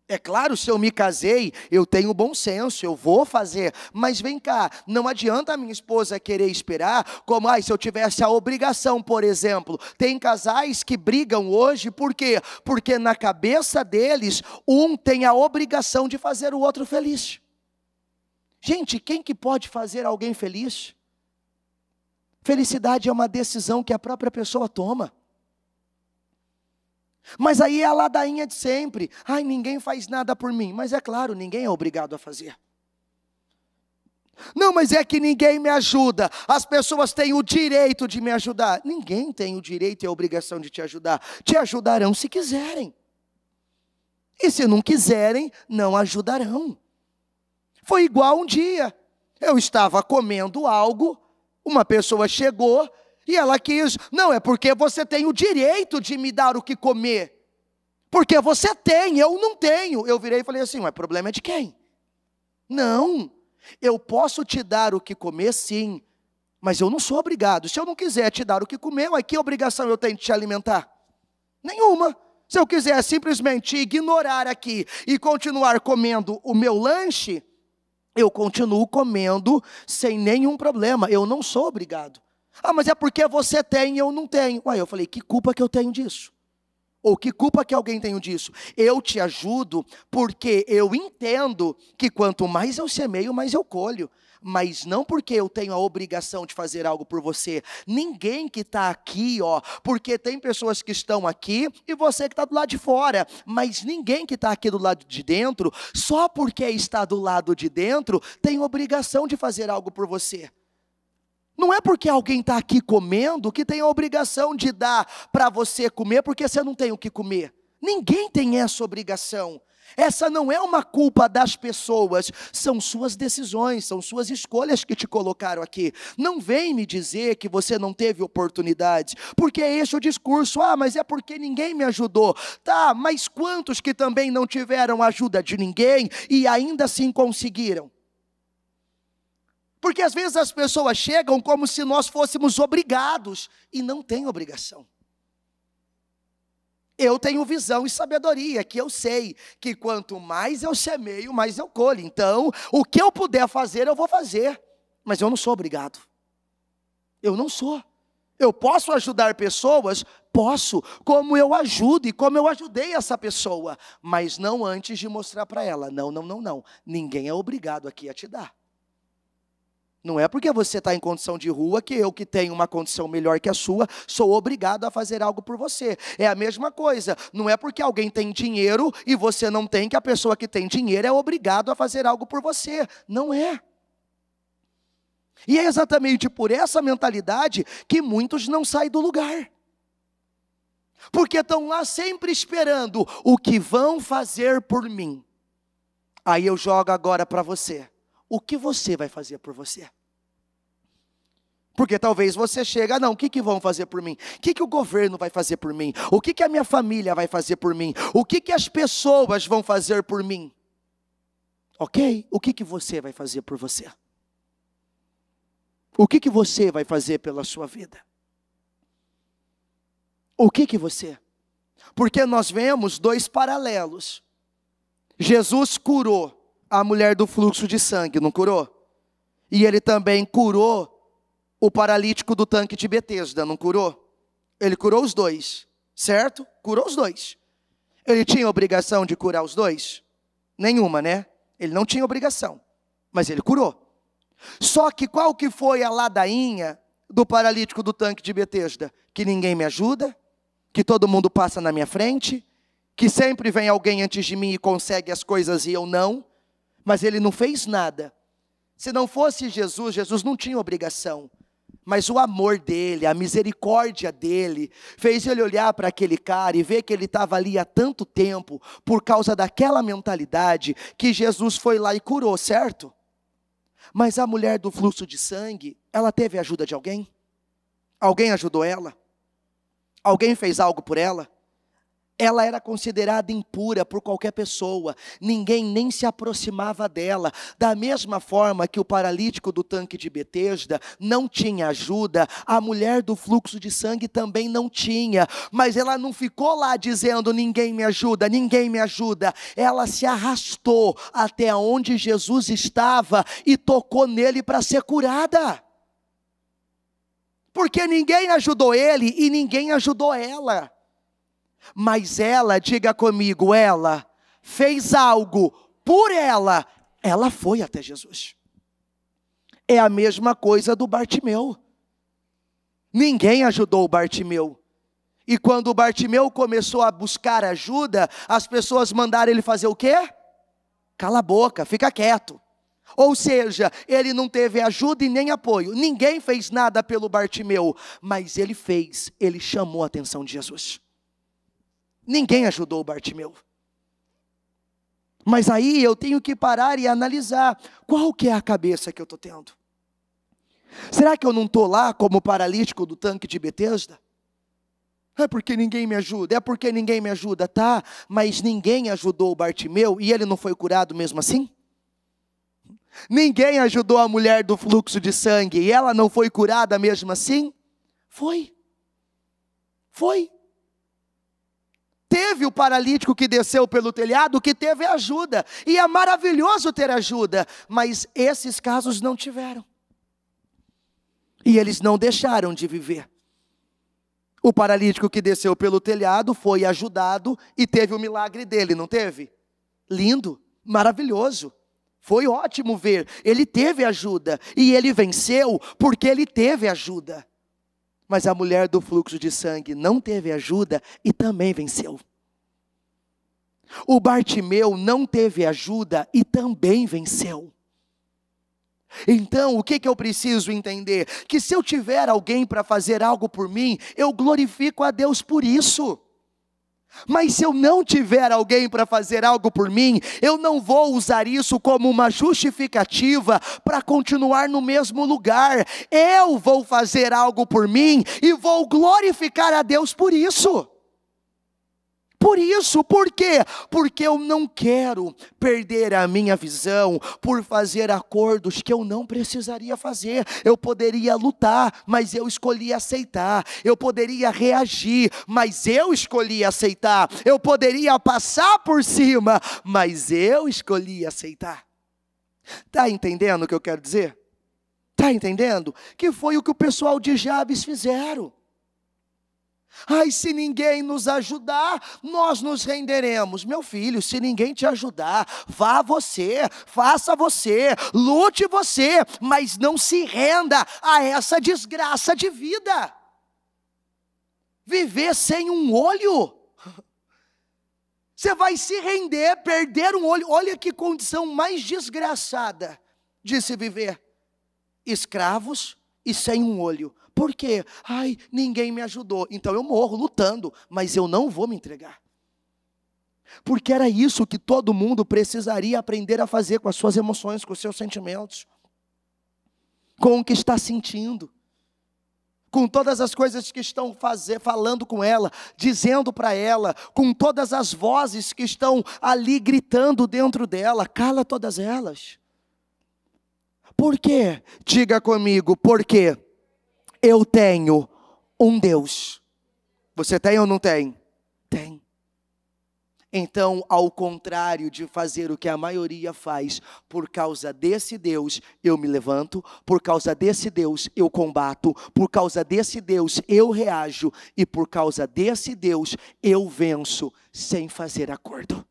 é claro, se eu me casei, eu tenho bom senso, eu vou fazer. Mas vem cá, não adianta a minha esposa querer esperar, como ah, se eu tivesse a obrigação, por exemplo. Tem casais que brigam hoje, por quê? Porque na cabeça deles, um tem a obrigação de fazer o outro feliz. Gente, quem que pode fazer alguém feliz? Felicidade é uma decisão que a própria pessoa toma. Mas aí é a ladainha de sempre. Ai, ninguém faz nada por mim. Mas é claro, ninguém é obrigado a fazer. Não, mas é que ninguém me ajuda. As pessoas têm o direito de me ajudar. Ninguém tem o direito e a obrigação de te ajudar. Te ajudarão se quiserem. E se não quiserem, não ajudarão. Foi igual um dia. Eu estava comendo algo, uma pessoa chegou e ela quis, não, é porque você tem o direito de me dar o que comer. Porque você tem, eu não tenho. Eu virei e falei assim: mas o problema é de quem? Não, eu posso te dar o que comer, sim, mas eu não sou obrigado. Se eu não quiser te dar o que comer, mas que obrigação eu tenho de te alimentar? Nenhuma. Se eu quiser simplesmente ignorar aqui e continuar comendo o meu lanche, eu continuo comendo sem nenhum problema, eu não sou obrigado. Ah, mas é porque você tem e eu não tenho. Uai, eu falei, que culpa que eu tenho disso? Ou que culpa que alguém tem disso? Eu te ajudo porque eu entendo que quanto mais eu semeio, mais eu colho. Mas não porque eu tenho a obrigação de fazer algo por você. Ninguém que está aqui, ó, porque tem pessoas que estão aqui e você que está do lado de fora. Mas ninguém que está aqui do lado de dentro, só porque está do lado de dentro, tem obrigação de fazer algo por você. Não é porque alguém está aqui comendo que tem a obrigação de dar para você comer porque você não tem o que comer. Ninguém tem essa obrigação. Essa não é uma culpa das pessoas, são suas decisões, são suas escolhas que te colocaram aqui. Não vem me dizer que você não teve oportunidade, porque é esse o discurso. Ah, mas é porque ninguém me ajudou. Tá, mas quantos que também não tiveram ajuda de ninguém e ainda assim conseguiram? Porque às vezes as pessoas chegam como se nós fôssemos obrigados e não tem obrigação. Eu tenho visão e sabedoria, que eu sei que quanto mais eu semeio, mais eu colho. Então, o que eu puder fazer, eu vou fazer, mas eu não sou obrigado. Eu não sou. Eu posso ajudar pessoas? Posso, como eu ajudo e como eu ajudei essa pessoa, mas não antes de mostrar para ela: não, não, não, não, ninguém é obrigado aqui a te dar. Não é porque você está em condição de rua que eu, que tenho uma condição melhor que a sua, sou obrigado a fazer algo por você. É a mesma coisa. Não é porque alguém tem dinheiro e você não tem que a pessoa que tem dinheiro é obrigado a fazer algo por você. Não é. E é exatamente por essa mentalidade que muitos não saem do lugar. Porque estão lá sempre esperando o que vão fazer por mim. Aí eu jogo agora para você o que você vai fazer por você? Porque talvez você chegue, não, o que, que vão fazer por mim? O que, que o governo vai fazer por mim? O que, que a minha família vai fazer por mim? O que, que as pessoas vão fazer por mim? Ok? O que, que você vai fazer por você? O que, que você vai fazer pela sua vida? O que, que você? Porque nós vemos dois paralelos. Jesus curou a mulher do fluxo de sangue, não curou? E ele também curou o paralítico do tanque de Betesda, não curou? Ele curou os dois, certo? Curou os dois. Ele tinha obrigação de curar os dois? Nenhuma, né? Ele não tinha obrigação, mas ele curou. Só que qual que foi a ladainha do paralítico do tanque de Betesda? Que ninguém me ajuda, que todo mundo passa na minha frente, que sempre vem alguém antes de mim e consegue as coisas e eu não, mas ele não fez nada. Se não fosse Jesus, Jesus não tinha obrigação. Mas o amor dele, a misericórdia dele, fez ele olhar para aquele cara e ver que ele estava ali há tanto tempo, por causa daquela mentalidade, que Jesus foi lá e curou, certo? Mas a mulher do fluxo de sangue, ela teve ajuda de alguém? Alguém ajudou ela? Alguém fez algo por ela? ela era considerada impura por qualquer pessoa, ninguém nem se aproximava dela. Da mesma forma que o paralítico do tanque de Betesda não tinha ajuda, a mulher do fluxo de sangue também não tinha, mas ela não ficou lá dizendo: ninguém me ajuda, ninguém me ajuda. Ela se arrastou até onde Jesus estava e tocou nele para ser curada. Porque ninguém ajudou ele e ninguém ajudou ela. Mas ela, diga comigo, ela fez algo por ela, ela foi até Jesus. É a mesma coisa do Bartimeu. Ninguém ajudou o Bartimeu. E quando o Bartimeu começou a buscar ajuda, as pessoas mandaram ele fazer o quê? Cala a boca, fica quieto. Ou seja, ele não teve ajuda e nem apoio. Ninguém fez nada pelo Bartimeu, mas ele fez, ele chamou a atenção de Jesus. Ninguém ajudou Bartimeu. Mas aí eu tenho que parar e analisar qual que é a cabeça que eu estou tendo. Será que eu não estou lá como paralítico do tanque de Betesda? É porque ninguém me ajuda, é porque ninguém me ajuda, tá? Mas ninguém ajudou Bartimeu e ele não foi curado mesmo assim? Ninguém ajudou a mulher do fluxo de sangue e ela não foi curada mesmo assim? Foi. Foi. Teve o paralítico que desceu pelo telhado que teve ajuda, e é maravilhoso ter ajuda, mas esses casos não tiveram. E eles não deixaram de viver. O paralítico que desceu pelo telhado foi ajudado e teve o milagre dele, não teve? Lindo, maravilhoso. Foi ótimo ver. Ele teve ajuda e ele venceu porque ele teve ajuda. Mas a mulher do fluxo de sangue não teve ajuda e também venceu. O Bartimeu não teve ajuda e também venceu. Então, o que, que eu preciso entender? Que se eu tiver alguém para fazer algo por mim, eu glorifico a Deus por isso. Mas se eu não tiver alguém para fazer algo por mim, eu não vou usar isso como uma justificativa para continuar no mesmo lugar. Eu vou fazer algo por mim e vou glorificar a Deus por isso por isso. Por quê? Porque eu não quero perder a minha visão por fazer acordos que eu não precisaria fazer. Eu poderia lutar, mas eu escolhi aceitar. Eu poderia reagir, mas eu escolhi aceitar. Eu poderia passar por cima, mas eu escolhi aceitar. Tá entendendo o que eu quero dizer? Tá entendendo? Que foi o que o pessoal de Jabes fizeram. Ai, se ninguém nos ajudar, nós nos renderemos. Meu filho, se ninguém te ajudar, vá você, faça você, lute você, mas não se renda a essa desgraça de vida. Viver sem um olho. Você vai se render, perder um olho. Olha que condição mais desgraçada de se viver. Escravos e sem um olho. Por quê? Ai, ninguém me ajudou. Então eu morro lutando, mas eu não vou me entregar. Porque era isso que todo mundo precisaria aprender a fazer com as suas emoções, com os seus sentimentos, com o que está sentindo, com todas as coisas que estão fazer, falando com ela, dizendo para ela, com todas as vozes que estão ali gritando dentro dela, cala todas elas. Por quê? Diga comigo, por quê? Eu tenho um Deus. Você tem ou não tem? Tem. Então, ao contrário de fazer o que a maioria faz, por causa desse Deus eu me levanto, por causa desse Deus eu combato, por causa desse Deus eu reajo e por causa desse Deus eu venço sem fazer acordo.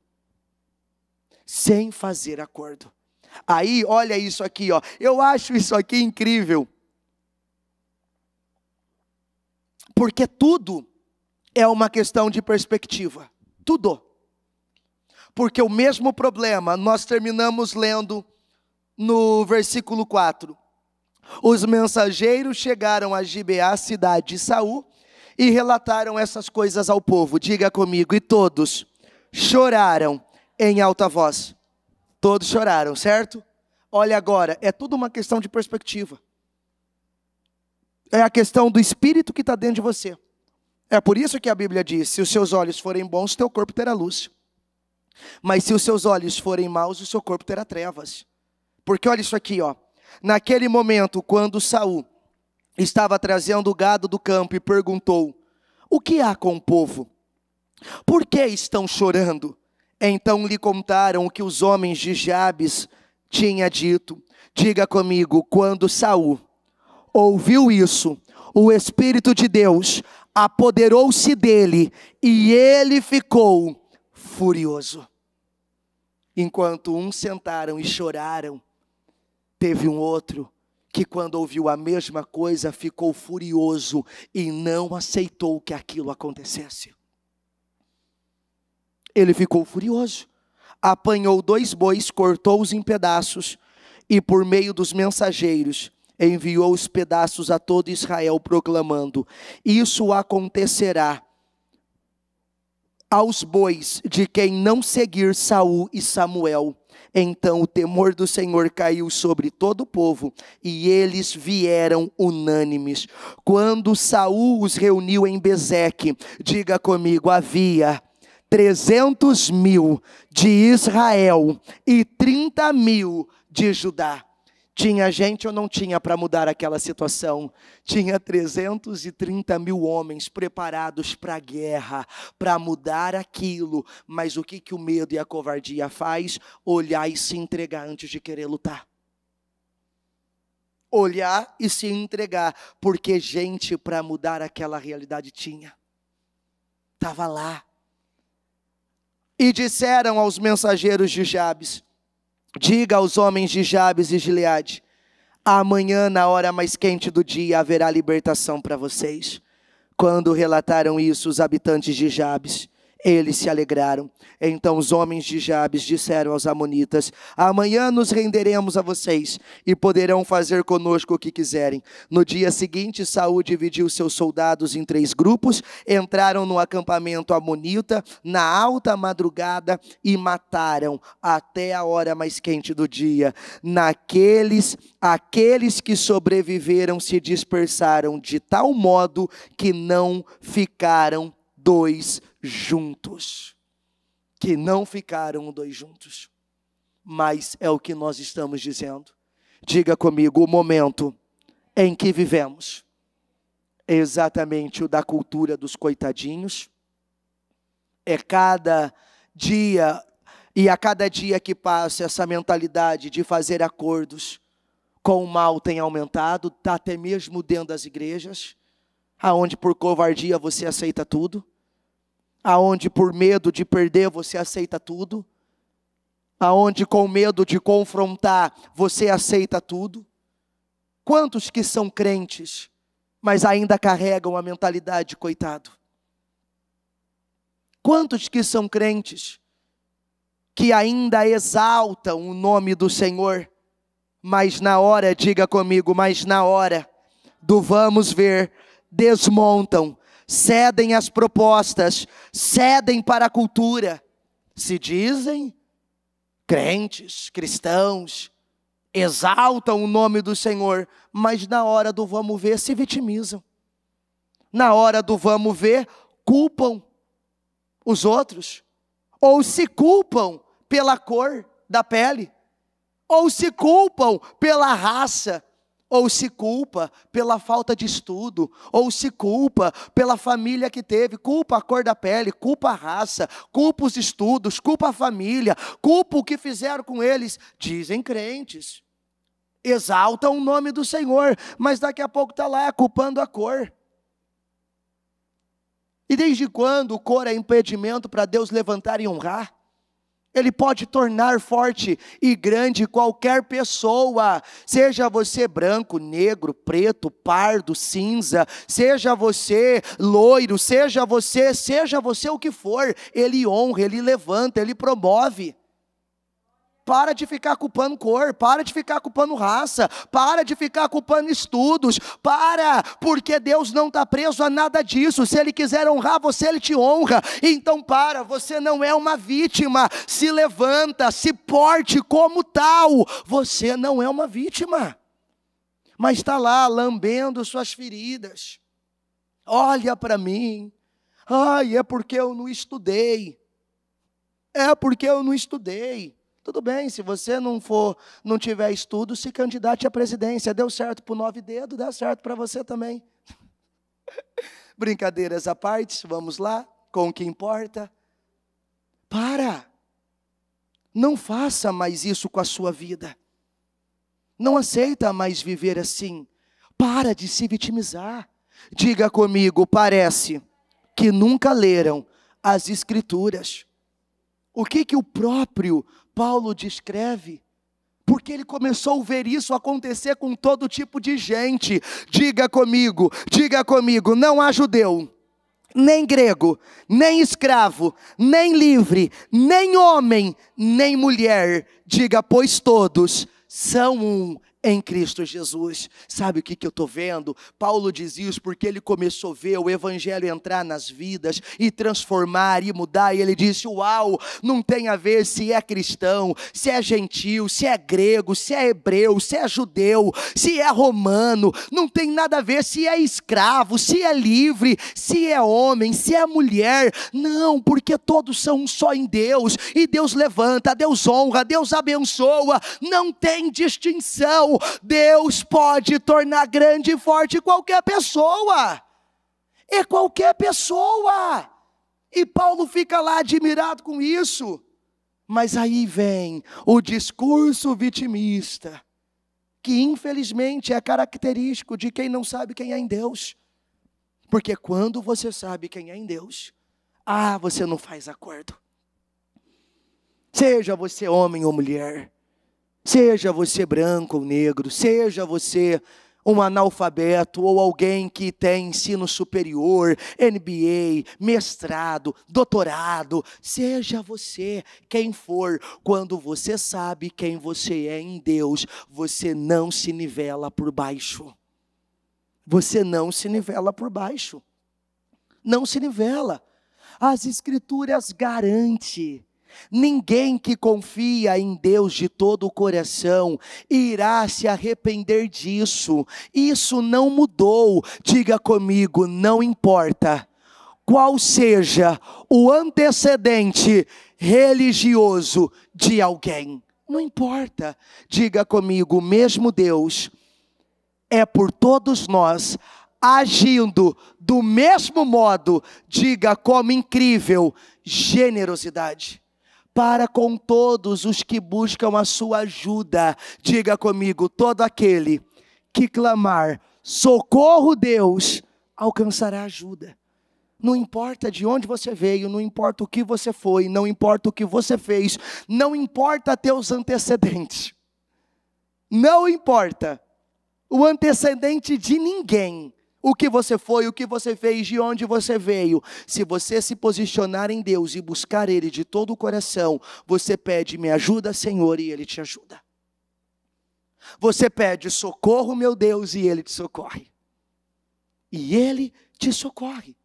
Sem fazer acordo. Aí, olha isso aqui, ó. Eu acho isso aqui incrível. Porque tudo é uma questão de perspectiva. Tudo. Porque o mesmo problema nós terminamos lendo no versículo 4. Os mensageiros chegaram a Gibeá, cidade de Saul, e relataram essas coisas ao povo. Diga comigo, e todos choraram em alta voz. Todos choraram, certo? Olha agora, é tudo uma questão de perspectiva. É a questão do espírito que está dentro de você. É por isso que a Bíblia diz: se os seus olhos forem bons, o teu corpo terá luz. Mas se os seus olhos forem maus, o seu corpo terá trevas. Porque olha isso aqui, ó. Naquele momento, quando Saul estava trazendo o gado do campo e perguntou: O que há com o povo? Por que estão chorando? Então lhe contaram o que os homens de Jabes tinha dito. Diga comigo, quando Saul ouviu isso, o Espírito de Deus apoderou-se dele e ele ficou furioso. Enquanto uns sentaram e choraram, teve um outro que, quando ouviu a mesma coisa, ficou furioso e não aceitou que aquilo acontecesse. Ele ficou furioso, apanhou dois bois, cortou-os em pedaços e, por meio dos mensageiros, enviou os pedaços a todo Israel, proclamando: Isso acontecerá aos bois de quem não seguir Saul e Samuel. Então o temor do Senhor caiu sobre todo o povo, e eles vieram unânimes. Quando Saul os reuniu em Bezeque, diga comigo, havia 300 mil de Israel e 30 mil de Judá. Tinha gente ou não tinha para mudar aquela situação? Tinha 330 mil homens preparados para a guerra, para mudar aquilo. Mas o que, que o medo e a covardia faz? Olhar e se entregar antes de querer lutar. Olhar e se entregar, porque gente para mudar aquela realidade tinha. Estava lá. E disseram aos mensageiros de Jabes: Diga aos homens de Jabes e Gileade: amanhã, na hora mais quente do dia, haverá libertação para vocês. Quando relataram isso os habitantes de Jabes, eles se alegraram. Então os homens de Jabes disseram aos Amonitas: Amanhã nos renderemos a vocês e poderão fazer conosco o que quiserem. No dia seguinte, Saul dividiu seus soldados em três grupos, entraram no acampamento Amonita na alta madrugada e mataram até a hora mais quente do dia. Naqueles, aqueles que sobreviveram se dispersaram de tal modo que não ficaram dois juntos, que não ficaram dois juntos, mas é o que nós estamos dizendo. Diga comigo o momento em que vivemos é exatamente o da cultura dos coitadinhos. É cada dia e a cada dia que passa essa mentalidade de fazer acordos com o mal tem aumentado, está até mesmo dentro das igrejas, aonde por covardia você aceita tudo aonde por medo de perder você aceita tudo, aonde com medo de confrontar você aceita tudo. Quantos que são crentes, mas ainda carregam a mentalidade coitado? Quantos que são crentes que ainda exaltam o nome do Senhor, mas na hora, diga comigo, mas na hora do vamos ver, desmontam cedem às propostas, cedem para a cultura, se dizem crentes, cristãos, exaltam o nome do Senhor, mas na hora do vamos ver se vitimizam. Na hora do vamos ver, culpam os outros, ou se culpam pela cor da pele, ou se culpam pela raça, ou se culpa pela falta de estudo, ou se culpa pela família que teve, culpa a cor da pele, culpa a raça, culpa os estudos, culpa a família, culpa o que fizeram com eles, dizem crentes. Exaltam o nome do Senhor, mas daqui a pouco está lá culpando a cor. E desde quando cor é impedimento para Deus levantar e honrar? Ele pode tornar forte e grande qualquer pessoa, seja você branco, negro, preto, pardo, cinza, seja você loiro, seja você, seja você o que for, ele honra, ele levanta, ele promove. Para de ficar culpando cor, para de ficar culpando raça, para de ficar culpando estudos, para, porque Deus não está preso a nada disso. Se Ele quiser honrar você, Ele te honra. Então para, você não é uma vítima. Se levanta, se porte como tal. Você não é uma vítima, mas está lá lambendo suas feridas. Olha para mim. Ai, é porque eu não estudei. É porque eu não estudei. Tudo bem, se você não for, não tiver estudo, se candidate à presidência. Deu certo para o nove dedo, dá certo para você também. Brincadeiras à parte, vamos lá, com o que importa. Para! Não faça mais isso com a sua vida. Não aceita mais viver assim. Para de se vitimizar. Diga comigo, parece que nunca leram as escrituras. O que que o próprio Paulo descreve, porque ele começou a ver isso acontecer com todo tipo de gente. Diga comigo, diga comigo, não há judeu, nem grego, nem escravo, nem livre, nem homem, nem mulher. Diga, pois todos são um em Cristo Jesus. Sabe o que, que eu estou vendo? Paulo diz isso porque ele começou a ver o Evangelho entrar nas vidas e transformar e mudar. E ele disse: Uau, não tem a ver se é cristão, se é gentil, se é grego, se é hebreu, se é judeu, se é romano, não tem nada a ver se é escravo, se é livre, se é homem, se é mulher. Não, porque todos são um só em Deus e Deus levanta, Deus honra, Deus abençoa, não tem distinção Deus pode tornar grande e forte qualquer pessoa. É qualquer pessoa. E Paulo fica lá admirado com isso. Mas aí vem o discurso vitimista, que infelizmente é característico de quem não sabe quem é em Deus. Porque quando você sabe quem é em Deus, ah, você não faz acordo. Seja você homem ou mulher, Seja você branco ou negro, seja você um analfabeto ou alguém que tem ensino superior, MBA, mestrado, doutorado, seja você quem for, quando você sabe quem você é em Deus, você não se nivela por baixo. Você não se nivela por baixo. Não se nivela. As escrituras garante Ninguém que confia em Deus de todo o coração irá se arrepender disso. Isso não mudou. Diga comigo, não importa qual seja o antecedente religioso de alguém. Não importa. Diga comigo, mesmo Deus é por todos nós agindo do mesmo modo. Diga como incrível generosidade para com todos os que buscam a sua ajuda. Diga comigo: todo aquele que clamar, socorro Deus, alcançará ajuda. Não importa de onde você veio, não importa o que você foi, não importa o que você fez, não importa teus antecedentes. Não importa o antecedente de ninguém o que você foi, o que você fez, de onde você veio. Se você se posicionar em Deus e buscar Ele de todo o coração, você pede: Me ajuda, Senhor, e Ele te ajuda. Você pede: Socorro, meu Deus, e Ele te socorre. E Ele te socorre.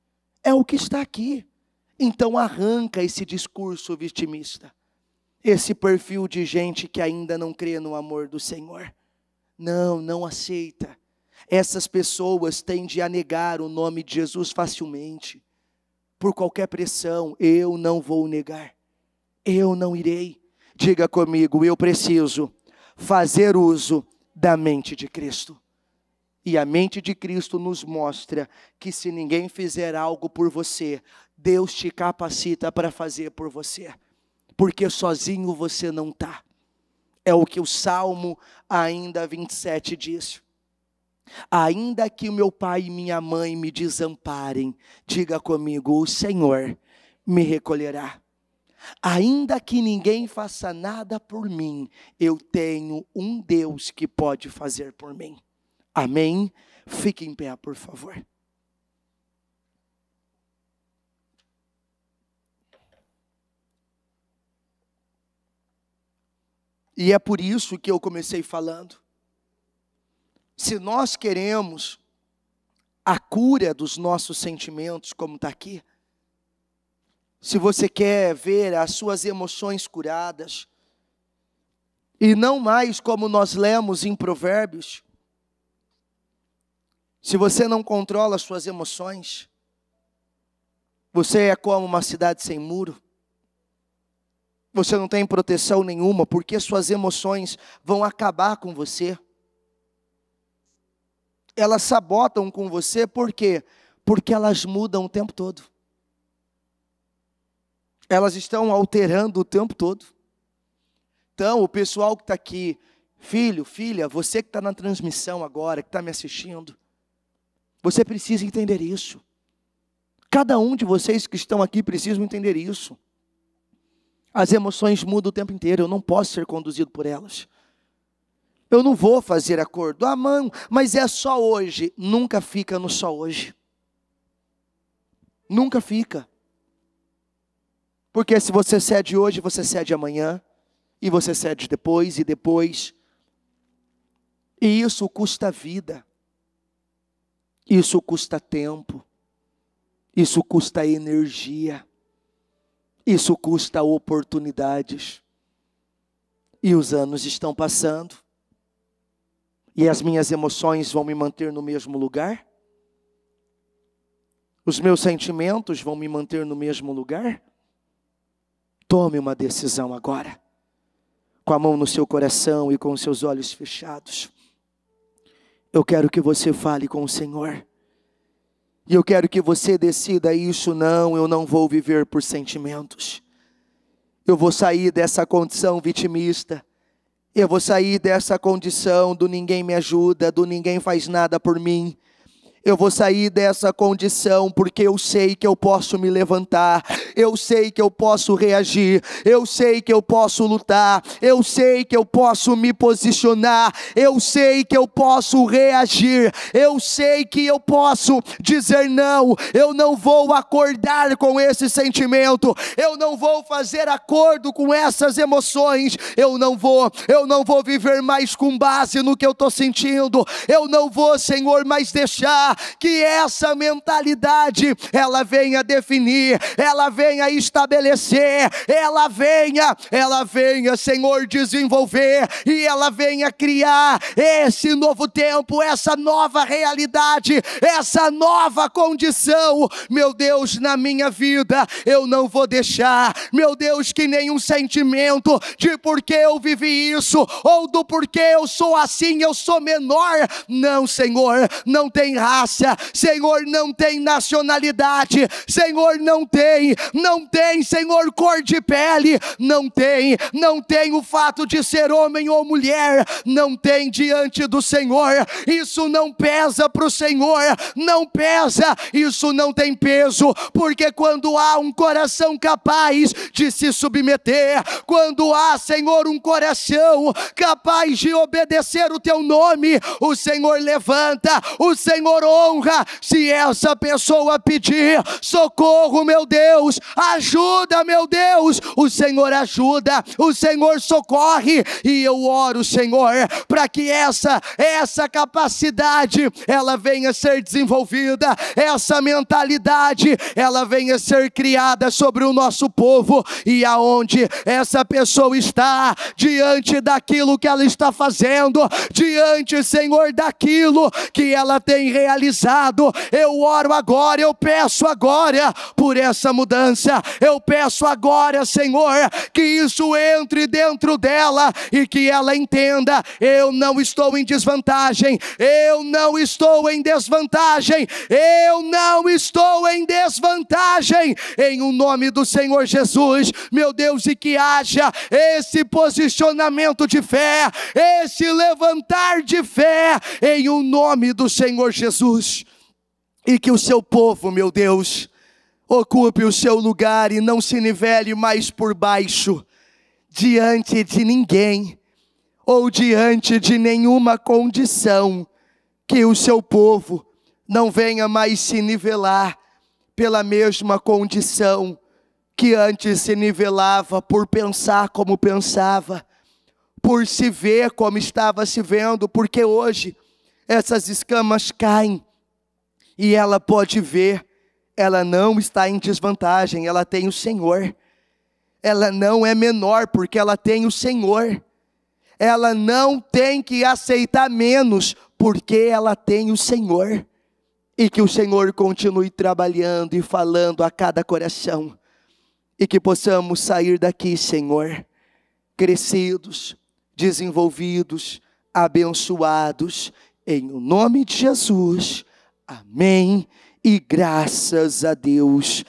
É o que está aqui. Então arranca esse discurso vitimista, esse perfil de gente que ainda não crê no amor do Senhor. Não, não aceita. Essas pessoas tendem a negar o nome de Jesus facilmente. Por qualquer pressão, eu não vou negar. Eu não irei. Diga comigo, eu preciso fazer uso da mente de Cristo. E a mente de Cristo nos mostra que se ninguém fizer algo por você, Deus te capacita para fazer por você, porque sozinho você não está. É o que o Salmo ainda 27 diz. Ainda que o meu pai e minha mãe me desamparem, diga comigo: o Senhor me recolherá. Ainda que ninguém faça nada por mim, eu tenho um Deus que pode fazer por mim. Amém? Fique em pé, por favor. E é por isso que eu comecei falando. Se nós queremos a cura dos nossos sentimentos, como está aqui, se você quer ver as suas emoções curadas, e não mais como nós lemos em Provérbios, se você não controla as suas emoções, você é como uma cidade sem muro. Você não tem proteção nenhuma, porque suas emoções vão acabar com você elas sabotam com você, por quê? Porque elas mudam o tempo todo. Elas estão alterando o tempo todo. Então, o pessoal que está aqui, filho, filha, você que está na transmissão agora, que está me assistindo, você precisa entender isso. Cada um de vocês que estão aqui precisa entender isso. As emoções mudam o tempo inteiro, eu não posso ser conduzido por elas. Eu não vou fazer acordo. Ah, mano, mas é só hoje. Nunca fica no só hoje. Nunca fica. Porque se você cede hoje, você cede amanhã, e você cede depois e depois. E isso custa vida. Isso custa tempo. Isso custa energia. Isso custa oportunidades. E os anos estão passando e as minhas emoções vão me manter no mesmo lugar? Os meus sentimentos vão me manter no mesmo lugar? Tome uma decisão agora, com a mão no seu coração e com os seus olhos fechados. Eu quero que você fale com o Senhor. E eu quero que você decida isso, não, eu não vou viver por sentimentos. Eu vou sair dessa condição vitimista. Eu vou sair dessa condição do ninguém me ajuda, do ninguém faz nada por mim. Eu vou sair dessa condição porque eu sei que eu posso me levantar, eu sei que eu posso reagir, eu sei que eu posso lutar, eu sei que eu posso me posicionar, eu sei que eu posso reagir, eu sei que eu posso dizer não, eu não vou acordar com esse sentimento, eu não vou fazer acordo com essas emoções, eu não vou, eu não vou viver mais com base no que eu estou sentindo, eu não vou, Senhor, mais deixar que essa mentalidade ela venha definir, ela venha estabelecer, ela venha, ela venha, Senhor, desenvolver e ela venha criar esse novo tempo, essa nova realidade, essa nova condição, meu Deus, na minha vida, eu não vou deixar, meu Deus, que nenhum sentimento de porque eu vivi isso ou do porquê eu sou assim, eu sou menor, não, Senhor, não tem razão Senhor, não tem nacionalidade. Senhor, não tem, não tem, Senhor, cor de pele. Não tem, não tem o fato de ser homem ou mulher. Não tem diante do Senhor. Isso não pesa para o Senhor. Não pesa. Isso não tem peso. Porque quando há um coração capaz de se submeter, quando há, Senhor, um coração capaz de obedecer o teu nome, o Senhor levanta, o Senhor honra se essa pessoa pedir socorro, meu Deus, ajuda, meu Deus. O Senhor ajuda, o Senhor socorre e eu oro, Senhor, para que essa essa capacidade ela venha ser desenvolvida, essa mentalidade ela venha ser criada sobre o nosso povo e aonde essa pessoa está diante daquilo que ela está fazendo, diante, Senhor, daquilo que ela tem realizado realizado. Eu oro agora, eu peço agora por essa mudança. Eu peço agora, Senhor, que isso entre dentro dela e que ela entenda: eu não estou em desvantagem, eu não estou em desvantagem, eu não estou em desvantagem. Em o um nome do Senhor Jesus, meu Deus, e que haja esse posicionamento de fé, esse levantar de fé, em o um nome do Senhor Jesus. Jesus e que o seu povo, meu Deus, ocupe o seu lugar e não se nivele mais por baixo diante de ninguém ou diante de nenhuma condição, que o seu povo não venha mais se nivelar pela mesma condição que antes se nivelava por pensar como pensava, por se ver como estava se vendo, porque hoje essas escamas caem e ela pode ver, ela não está em desvantagem, ela tem o Senhor. Ela não é menor porque ela tem o Senhor. Ela não tem que aceitar menos porque ela tem o Senhor. E que o Senhor continue trabalhando e falando a cada coração. E que possamos sair daqui, Senhor, crescidos, desenvolvidos, abençoados em nome de Jesus. Amém. E graças a Deus.